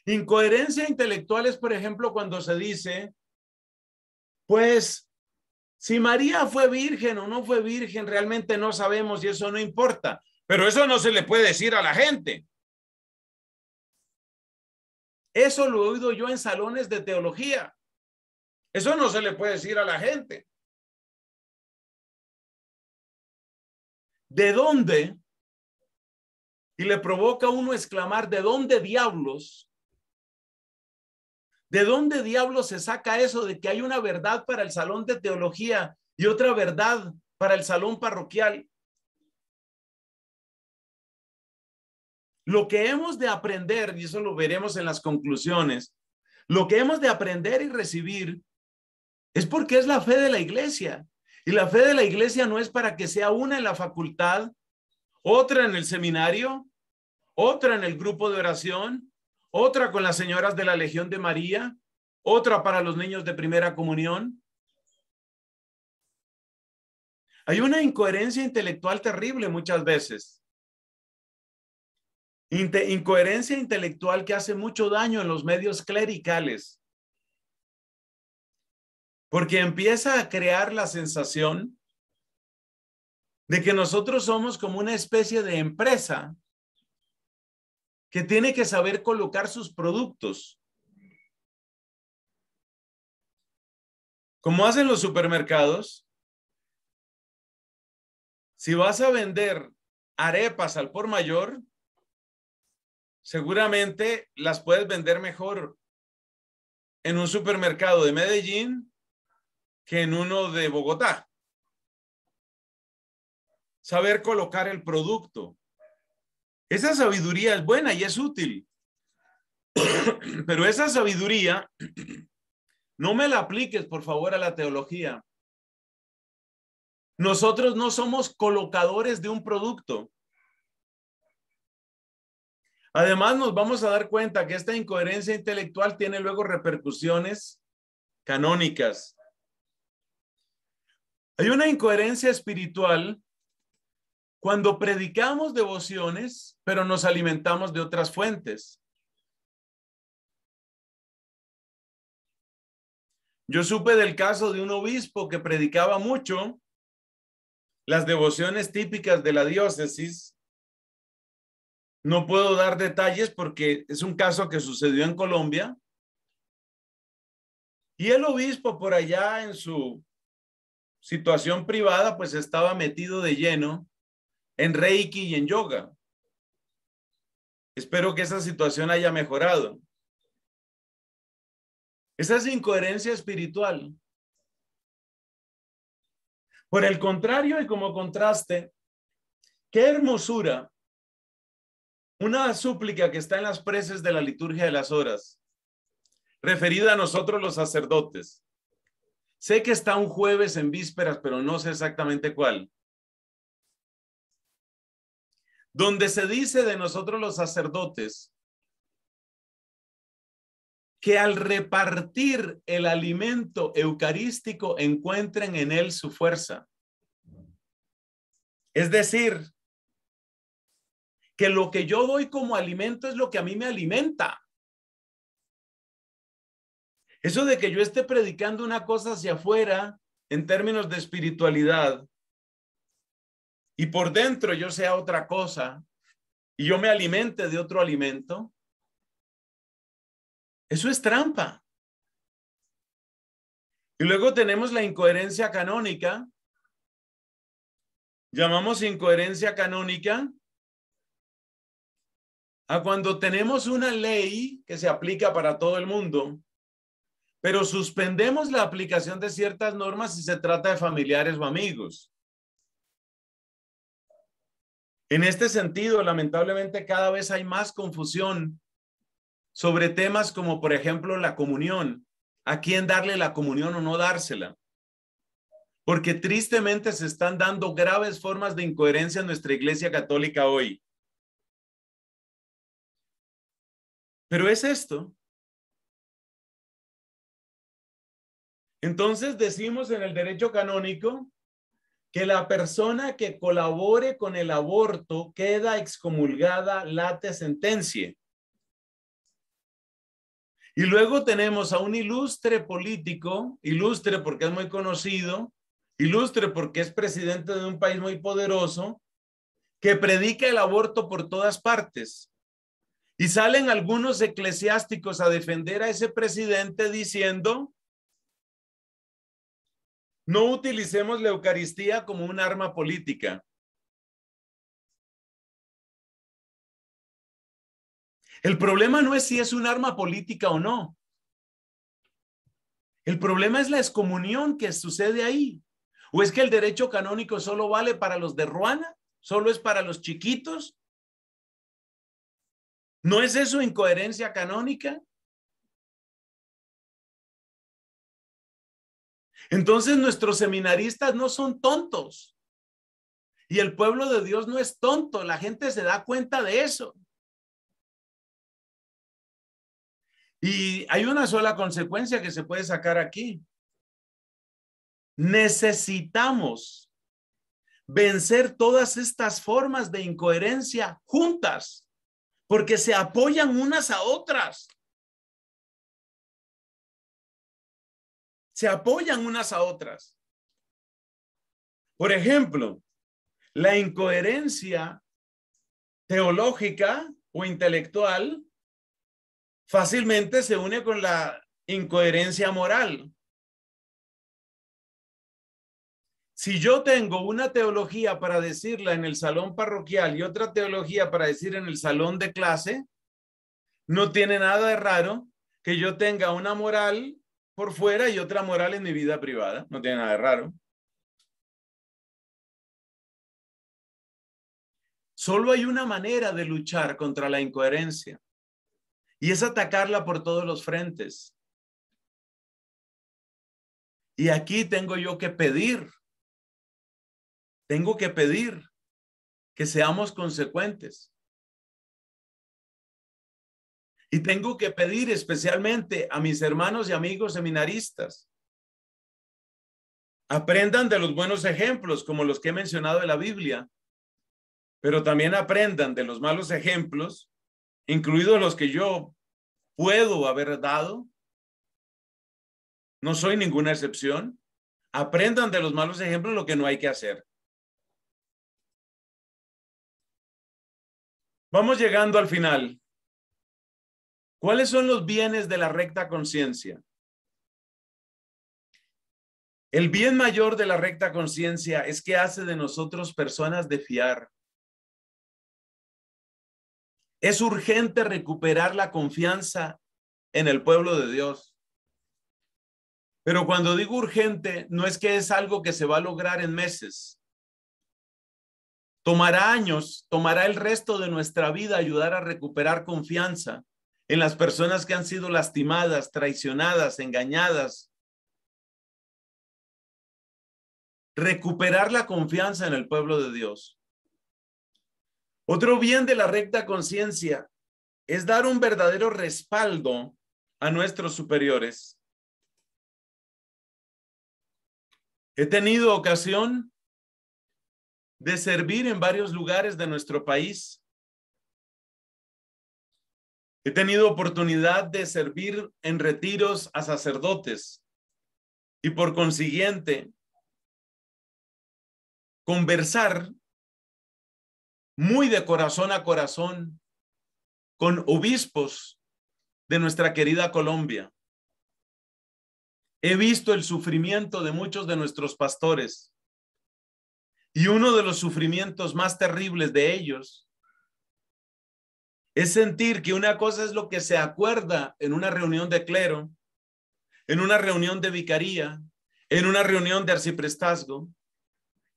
Incoherencia intelectual es, por ejemplo, cuando se dice pues si María fue virgen o no fue virgen, realmente no sabemos y eso no importa. Pero eso no se le puede decir a la gente. Eso lo he oído yo en salones de teología. Eso no se le puede decir a la gente. ¿De dónde? Y le provoca a uno exclamar, ¿de dónde diablos ¿De dónde diablo se saca eso de que hay una verdad para el salón de teología y otra verdad para el salón parroquial? Lo que hemos de aprender, y eso lo veremos en las conclusiones, lo que hemos de aprender y recibir es porque es la fe de la iglesia. Y la fe de la iglesia no es para que sea una en la facultad, otra en el seminario, otra en el grupo de oración, otra con las señoras de la Legión de María, otra para los niños de primera comunión. Hay una incoherencia intelectual terrible muchas veces. incoherencia intelectual que hace mucho daño en los medios clericales. Porque empieza a crear la sensación de que nosotros somos como una especie de empresa que tiene que saber colocar sus productos. Como hacen los supermercados, si vas a vender arepas al por mayor, seguramente las puedes vender mejor en un supermercado de Medellín que en uno de Bogotá. Saber colocar el producto. Esa sabiduría es buena y es útil, *clears throat* pero esa sabiduría *clears throat* no me la apliques, por favor, a la teología. Nosotros no somos colocadores de un producto. Además, nos vamos a dar cuenta que esta incoherencia intelectual tiene luego repercusiones canónicas. Hay una incoherencia espiritual cuando predicamos devociones, pero nos alimentamos de otras fuentes. Yo supe del caso de un obispo que predicaba mucho las devociones típicas de la diócesis. No puedo dar detalles porque es un caso que sucedió en Colombia. Y el obispo por allá en su situación privada pues estaba metido de lleno en Reiki y en yoga. Espero que esa situación haya mejorado. Esa es incoherencia espiritual. Por el contrario y como contraste, qué hermosura una súplica que está en las preces de la liturgia de las horas, referida a nosotros los sacerdotes. Sé que está un jueves en vísperas, pero no sé exactamente cuál donde se dice de nosotros los sacerdotes que al repartir el alimento eucarístico encuentren en él su fuerza. Es decir, que lo que yo doy como alimento es lo que a mí me alimenta. Eso de que yo esté predicando una cosa hacia afuera en términos de espiritualidad y por dentro yo sea otra cosa y yo me alimente de otro alimento, eso es trampa. Y luego tenemos la incoherencia canónica. Llamamos incoherencia canónica a cuando tenemos una ley que se aplica para todo el mundo, pero suspendemos la aplicación de ciertas normas si se trata de familiares o amigos. En este sentido, lamentablemente cada vez hay más confusión sobre temas como, por ejemplo, la comunión, a quién darle la comunión o no dársela, porque tristemente se están dando graves formas de incoherencia en nuestra Iglesia Católica hoy. Pero es esto. Entonces decimos en el derecho canónico que la persona que colabore con el aborto queda excomulgada late sentencia. Y luego tenemos a un ilustre político, ilustre porque es muy conocido, ilustre porque es presidente de un país muy poderoso, que predica el aborto por todas partes. Y salen algunos eclesiásticos a defender a ese presidente diciendo no utilicemos la Eucaristía como un arma política. El problema no es si es un arma política o no. El problema es la excomunión que sucede ahí. ¿O es que el derecho canónico solo vale para los de Ruana? ¿Solo es para los chiquitos? ¿No es eso incoherencia canónica? Entonces nuestros seminaristas no son tontos. Y el pueblo de Dios no es tonto, la gente se da cuenta de eso. Y hay una sola consecuencia que se puede sacar aquí. Necesitamos vencer todas estas formas de incoherencia juntas, porque se apoyan unas a otras. se apoyan unas a otras. Por ejemplo, la incoherencia teológica o intelectual fácilmente se une con la incoherencia moral. Si yo tengo una teología para decirla en el salón parroquial y otra teología para decir en el salón de clase, no tiene nada de raro que yo tenga una moral por fuera y otra moral en mi vida privada. No tiene nada de raro. Solo hay una manera de luchar contra la incoherencia y es atacarla por todos los frentes. Y aquí tengo yo que pedir, tengo que pedir que seamos consecuentes. Y tengo que pedir especialmente a mis hermanos y amigos seminaristas. Aprendan de los buenos ejemplos, como los que he mencionado de la Biblia, pero también aprendan de los malos ejemplos, incluidos los que yo puedo haber dado. No soy ninguna excepción. Aprendan de los malos ejemplos lo que no hay que hacer. Vamos llegando al final. ¿Cuáles son los bienes de la recta conciencia? El bien mayor de la recta conciencia es que hace de nosotros personas de fiar. Es urgente recuperar la confianza en el pueblo de Dios. Pero cuando digo urgente, no es que es algo que se va a lograr en meses. Tomará años, tomará el resto de nuestra vida ayudar a recuperar confianza en las personas que han sido lastimadas, traicionadas, engañadas. Recuperar la confianza en el pueblo de Dios. Otro bien de la recta conciencia es dar un verdadero respaldo a nuestros superiores. He tenido ocasión de servir en varios lugares de nuestro país He tenido oportunidad de servir en retiros a sacerdotes y por consiguiente conversar muy de corazón a corazón con obispos de nuestra querida Colombia. He visto el sufrimiento de muchos de nuestros pastores y uno de los sufrimientos más terribles de ellos es sentir que una cosa es lo que se acuerda en una reunión de clero, en una reunión de vicaría, en una reunión de arciprestazgo,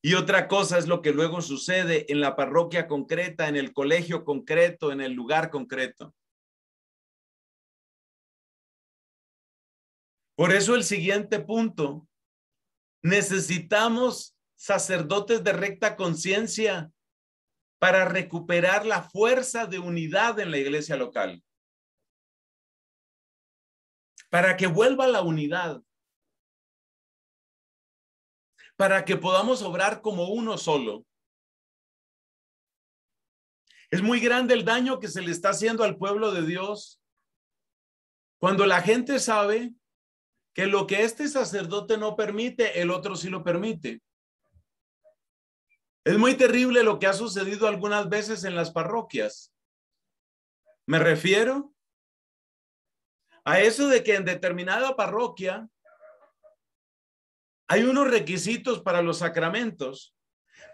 y otra cosa es lo que luego sucede en la parroquia concreta, en el colegio concreto, en el lugar concreto. Por eso el siguiente punto, necesitamos sacerdotes de recta conciencia para recuperar la fuerza de unidad en la iglesia local. Para que vuelva la unidad. Para que podamos obrar como uno solo. Es muy grande el daño que se le está haciendo al pueblo de Dios cuando la gente sabe que lo que este sacerdote no permite, el otro sí lo permite. Es muy terrible lo que ha sucedido algunas veces en las parroquias. Me refiero a eso de que en determinada parroquia hay unos requisitos para los sacramentos,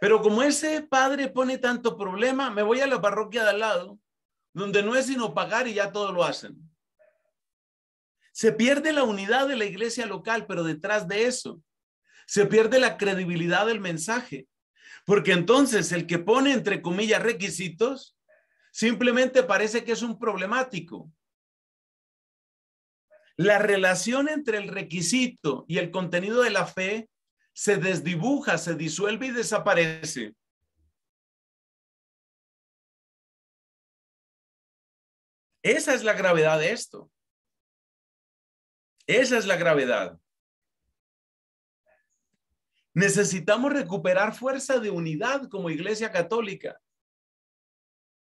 pero como ese padre pone tanto problema, me voy a la parroquia de al lado, donde no es sino pagar y ya todo lo hacen. Se pierde la unidad de la iglesia local, pero detrás de eso se pierde la credibilidad del mensaje porque entonces el que pone entre comillas requisitos simplemente parece que es un problemático. La relación entre el requisito y el contenido de la fe se desdibuja, se disuelve y desaparece. Esa es la gravedad de esto. Esa es la gravedad. Necesitamos recuperar fuerza de unidad como Iglesia Católica.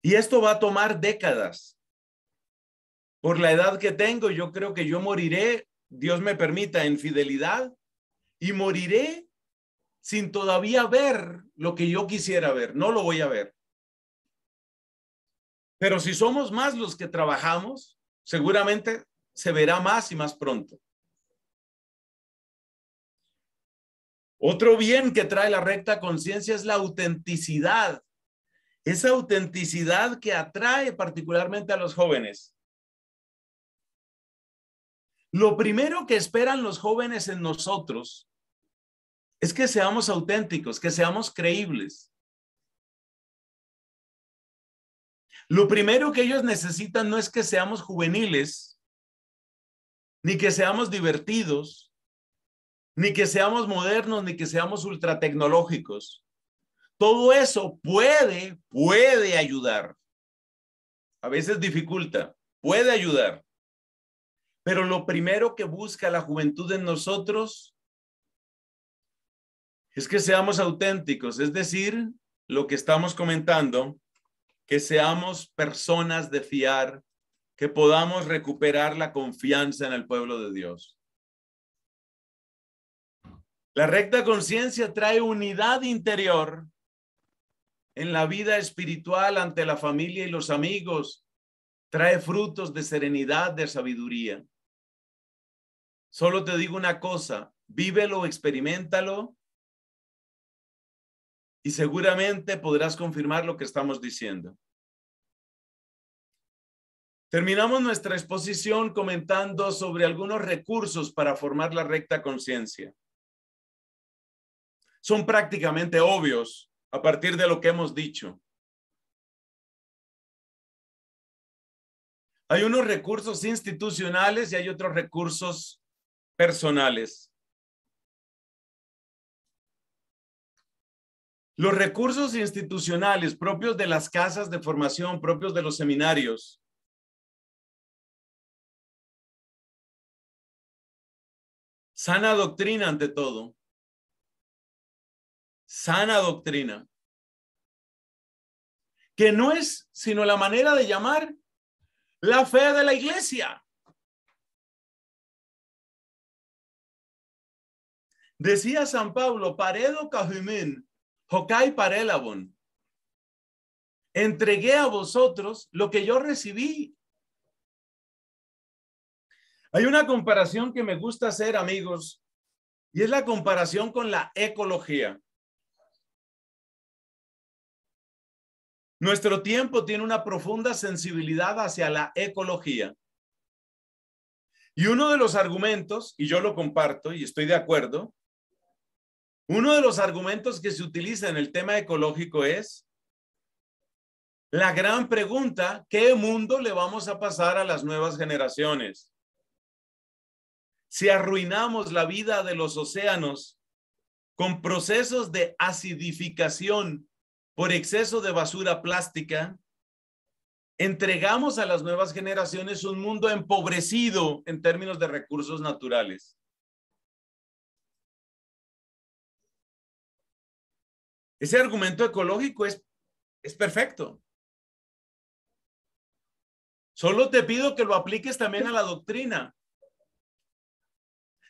Y esto va a tomar décadas. Por la edad que tengo, yo creo que yo moriré, Dios me permita, en fidelidad y moriré sin todavía ver lo que yo quisiera ver. No lo voy a ver. Pero si somos más los que trabajamos, seguramente se verá más y más pronto. Otro bien que trae la recta conciencia es la autenticidad. Esa autenticidad que atrae particularmente a los jóvenes. Lo primero que esperan los jóvenes en nosotros es que seamos auténticos, que seamos creíbles. Lo primero que ellos necesitan no es que seamos juveniles, ni que seamos divertidos, ni que seamos modernos, ni que seamos ultratecnológicos. Todo eso puede, puede ayudar. A veces dificulta, puede ayudar. Pero lo primero que busca la juventud en nosotros es que seamos auténticos, es decir, lo que estamos comentando, que seamos personas de fiar, que podamos recuperar la confianza en el pueblo de Dios. La recta conciencia trae unidad interior en la vida espiritual ante la familia y los amigos. Trae frutos de serenidad, de sabiduría. Solo te digo una cosa, vívelo, experimentalo y seguramente podrás confirmar lo que estamos diciendo. Terminamos nuestra exposición comentando sobre algunos recursos para formar la recta conciencia son prácticamente obvios a partir de lo que hemos dicho. Hay unos recursos institucionales y hay otros recursos personales. Los recursos institucionales propios de las casas de formación, propios de los seminarios, sana doctrina ante todo, sana doctrina, que no es sino la manera de llamar la fe de la iglesia. Decía San Pablo, paredo cajumín, jocai parelabon. Entregué a vosotros lo que yo recibí. Hay una comparación que me gusta hacer, amigos, y es la comparación con la ecología. Nuestro tiempo tiene una profunda sensibilidad hacia la ecología. Y uno de los argumentos, y yo lo comparto y estoy de acuerdo, uno de los argumentos que se utiliza en el tema ecológico es la gran pregunta, ¿qué mundo le vamos a pasar a las nuevas generaciones? Si arruinamos la vida de los océanos con procesos de acidificación por exceso de basura plástica, entregamos a las nuevas generaciones un mundo empobrecido en términos de recursos naturales. Ese argumento ecológico es, es perfecto. Solo te pido que lo apliques también a la doctrina.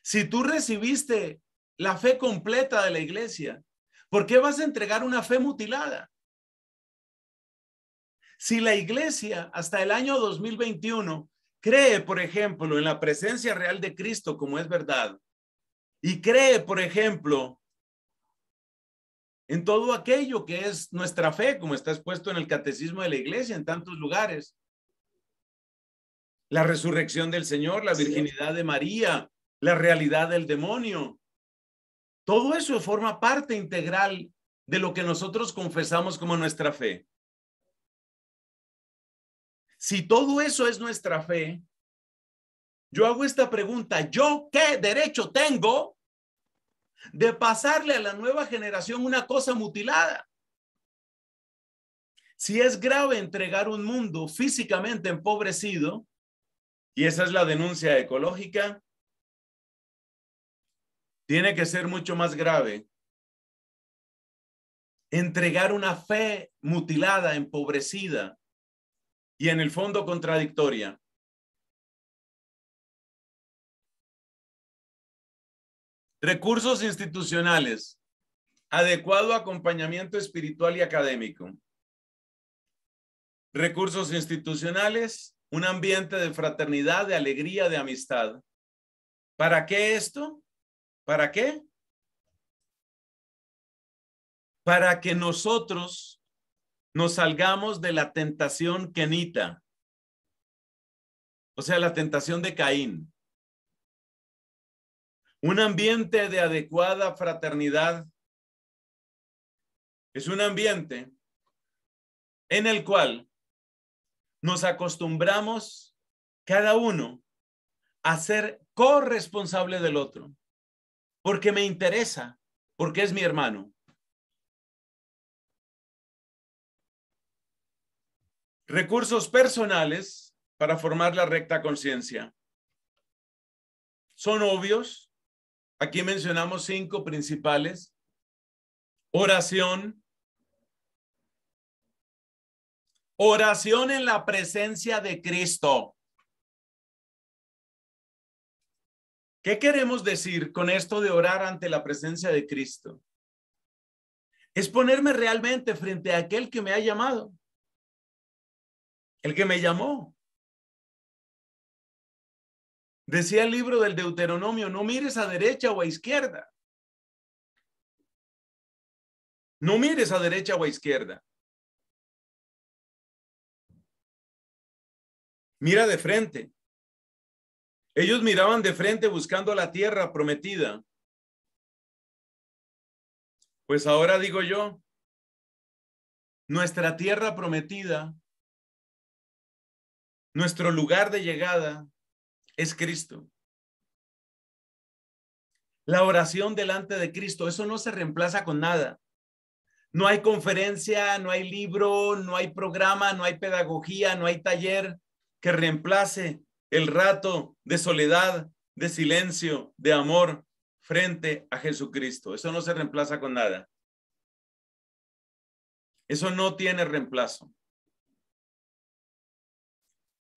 Si tú recibiste la fe completa de la iglesia, ¿Por qué vas a entregar una fe mutilada? Si la iglesia hasta el año 2021 cree, por ejemplo, en la presencia real de Cristo como es verdad, y cree, por ejemplo, en todo aquello que es nuestra fe, como está expuesto en el catecismo de la iglesia en tantos lugares, la resurrección del Señor, la virginidad de María, la realidad del demonio, todo eso forma parte integral de lo que nosotros confesamos como nuestra fe. Si todo eso es nuestra fe, yo hago esta pregunta, ¿yo qué derecho tengo de pasarle a la nueva generación una cosa mutilada? Si es grave entregar un mundo físicamente empobrecido, y esa es la denuncia ecológica, tiene que ser mucho más grave entregar una fe mutilada, empobrecida y en el fondo contradictoria. Recursos institucionales, adecuado acompañamiento espiritual y académico. Recursos institucionales, un ambiente de fraternidad, de alegría, de amistad. ¿Para qué esto? ¿Para qué? Para que nosotros nos salgamos de la tentación kenita, o sea, la tentación de Caín. Un ambiente de adecuada fraternidad es un ambiente en el cual nos acostumbramos cada uno a ser corresponsable del otro porque me interesa, porque es mi hermano. Recursos personales para formar la recta conciencia. Son obvios. Aquí mencionamos cinco principales. Oración. Oración en la presencia de Cristo. ¿Qué queremos decir con esto de orar ante la presencia de Cristo? Es ponerme realmente frente a aquel que me ha llamado, el que me llamó. Decía el libro del Deuteronomio, no mires a derecha o a izquierda. No mires a derecha o a izquierda. Mira de frente. Ellos miraban de frente buscando la tierra prometida. Pues ahora digo yo, nuestra tierra prometida, nuestro lugar de llegada es Cristo. La oración delante de Cristo, eso no se reemplaza con nada. No hay conferencia, no hay libro, no hay programa, no hay pedagogía, no hay taller que reemplace el rato de soledad, de silencio, de amor frente a Jesucristo. Eso no se reemplaza con nada. Eso no tiene reemplazo.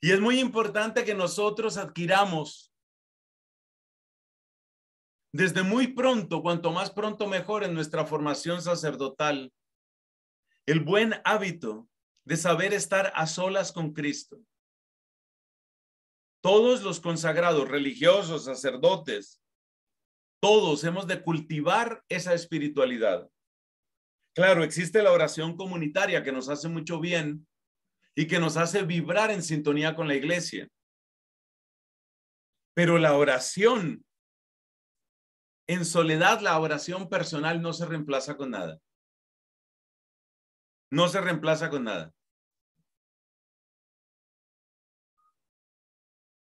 Y es muy importante que nosotros adquiramos desde muy pronto, cuanto más pronto mejor en nuestra formación sacerdotal, el buen hábito de saber estar a solas con Cristo. Todos los consagrados, religiosos, sacerdotes, todos hemos de cultivar esa espiritualidad. Claro, existe la oración comunitaria que nos hace mucho bien y que nos hace vibrar en sintonía con la iglesia. Pero la oración en soledad, la oración personal no se reemplaza con nada. No se reemplaza con nada.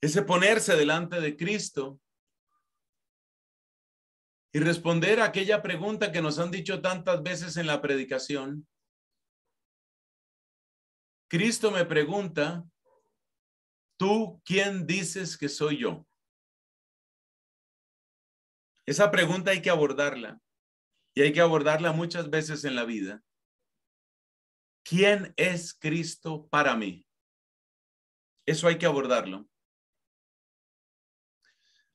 Ese ponerse delante de Cristo y responder a aquella pregunta que nos han dicho tantas veces en la predicación. Cristo me pregunta, ¿tú quién dices que soy yo? Esa pregunta hay que abordarla y hay que abordarla muchas veces en la vida. ¿Quién es Cristo para mí? Eso hay que abordarlo.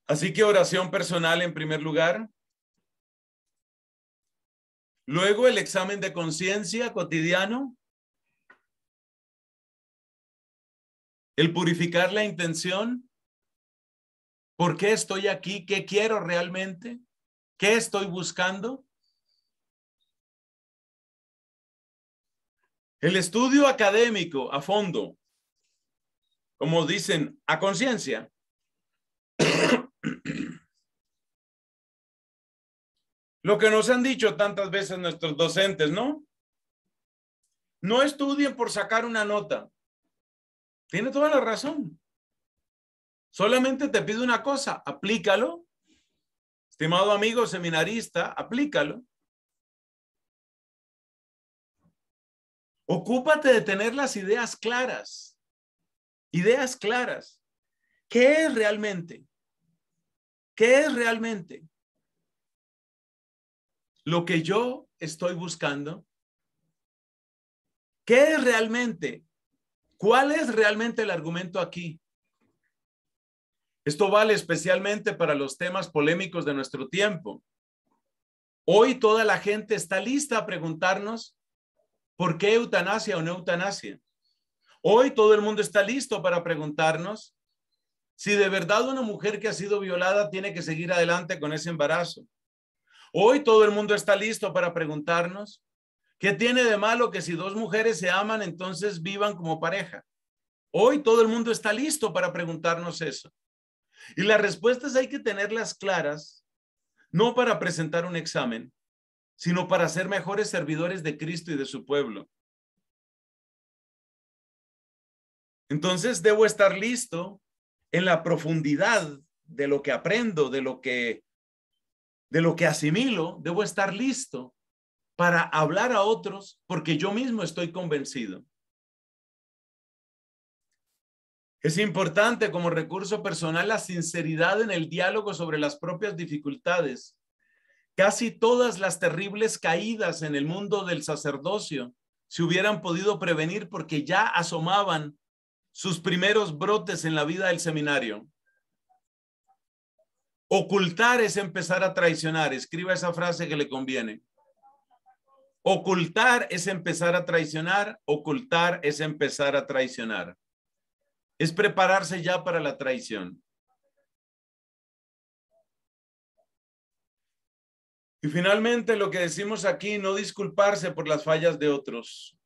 Así que oración personal en primer lugar. Luego el examen de conciencia cotidiano. El purificar la intención. ¿Por qué estoy aquí? ¿Qué quiero realmente? ¿Qué estoy buscando? El estudio académico a fondo, como dicen, a conciencia. Lo que nos han dicho tantas veces nuestros docentes, ¿no? No estudien por sacar una nota. Tiene toda la razón. Solamente te pido una cosa, aplícalo. Estimado amigo seminarista, aplícalo. Ocúpate de tener las ideas claras. Ideas claras. ¿Qué es realmente? ¿Qué es realmente? lo que yo estoy buscando? ¿Qué es realmente? ¿Cuál es realmente el argumento aquí? Esto vale especialmente para los temas polémicos de nuestro tiempo. Hoy toda la gente está lista a preguntarnos por qué eutanasia o no eutanasia. Hoy todo el mundo está listo para preguntarnos si de verdad una mujer que ha sido violada tiene que seguir adelante con ese embarazo. Hoy todo el mundo está listo para preguntarnos, ¿qué tiene de malo que si dos mujeres se aman, entonces vivan como pareja? Hoy todo el mundo está listo para preguntarnos eso. Y las respuestas hay que tenerlas claras, no para presentar un examen, sino para ser mejores servidores de Cristo y de su pueblo. Entonces debo estar listo en la profundidad de lo que aprendo, de lo que de lo que asimilo, debo estar listo para hablar a otros porque yo mismo estoy convencido. Es importante como recurso personal la sinceridad en el diálogo sobre las propias dificultades. Casi todas las terribles caídas en el mundo del sacerdocio se hubieran podido prevenir porque ya asomaban sus primeros brotes en la vida del seminario. Ocultar es empezar a traicionar. Escriba esa frase que le conviene. Ocultar es empezar a traicionar. Ocultar es empezar a traicionar. Es prepararse ya para la traición. Y finalmente lo que decimos aquí, no disculparse por las fallas de otros.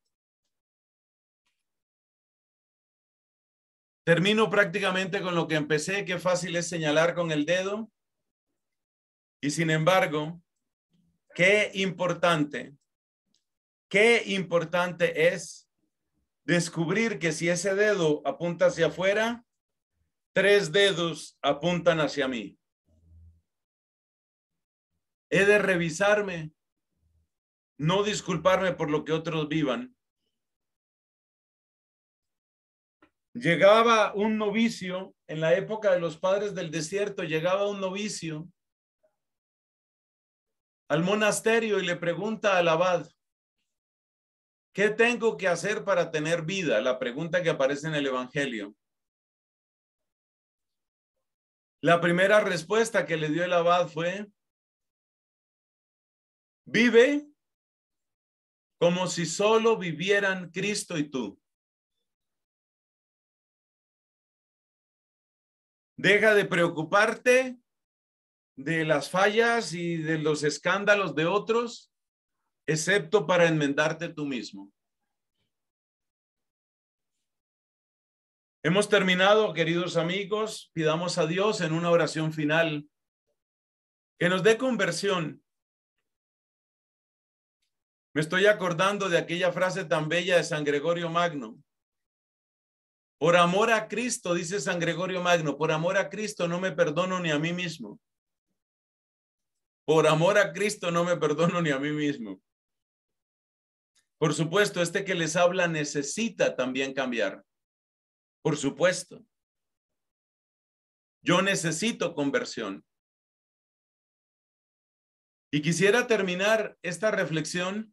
Termino prácticamente con lo que empecé, qué fácil es señalar con el dedo. Y sin embargo, qué importante, qué importante es descubrir que si ese dedo apunta hacia afuera, tres dedos apuntan hacia mí. He de revisarme, no disculparme por lo que otros vivan, Llegaba un novicio, en la época de los padres del desierto, llegaba un novicio al monasterio y le pregunta al abad, ¿qué tengo que hacer para tener vida? La pregunta que aparece en el Evangelio. La primera respuesta que le dio el abad fue, vive como si solo vivieran Cristo y tú. Deja de preocuparte de las fallas y de los escándalos de otros, excepto para enmendarte tú mismo. Hemos terminado, queridos amigos. Pidamos a Dios en una oración final que nos dé conversión. Me estoy acordando de aquella frase tan bella de San Gregorio Magno. Por amor a Cristo, dice San Gregorio Magno, por amor a Cristo no me perdono ni a mí mismo. Por amor a Cristo no me perdono ni a mí mismo. Por supuesto, este que les habla necesita también cambiar. Por supuesto. Yo necesito conversión. Y quisiera terminar esta reflexión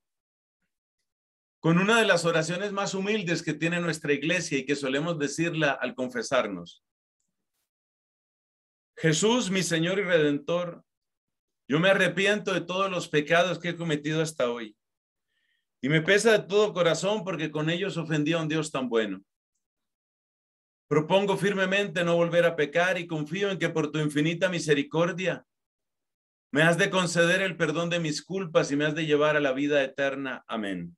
con una de las oraciones más humildes que tiene nuestra iglesia y que solemos decirla al confesarnos. Jesús, mi Señor y Redentor, yo me arrepiento de todos los pecados que he cometido hasta hoy. Y me pesa de todo corazón porque con ellos ofendí a un Dios tan bueno. Propongo firmemente no volver a pecar y confío en que por tu infinita misericordia me has de conceder el perdón de mis culpas y me has de llevar a la vida eterna. Amén.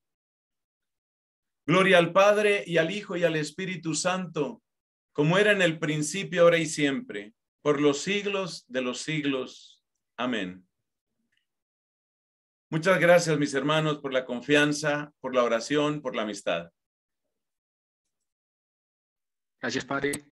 Gloria al Padre y al Hijo y al Espíritu Santo, como era en el principio, ahora y siempre, por los siglos de los siglos. Amén. Muchas gracias, mis hermanos, por la confianza, por la oración, por la amistad. Gracias, Padre.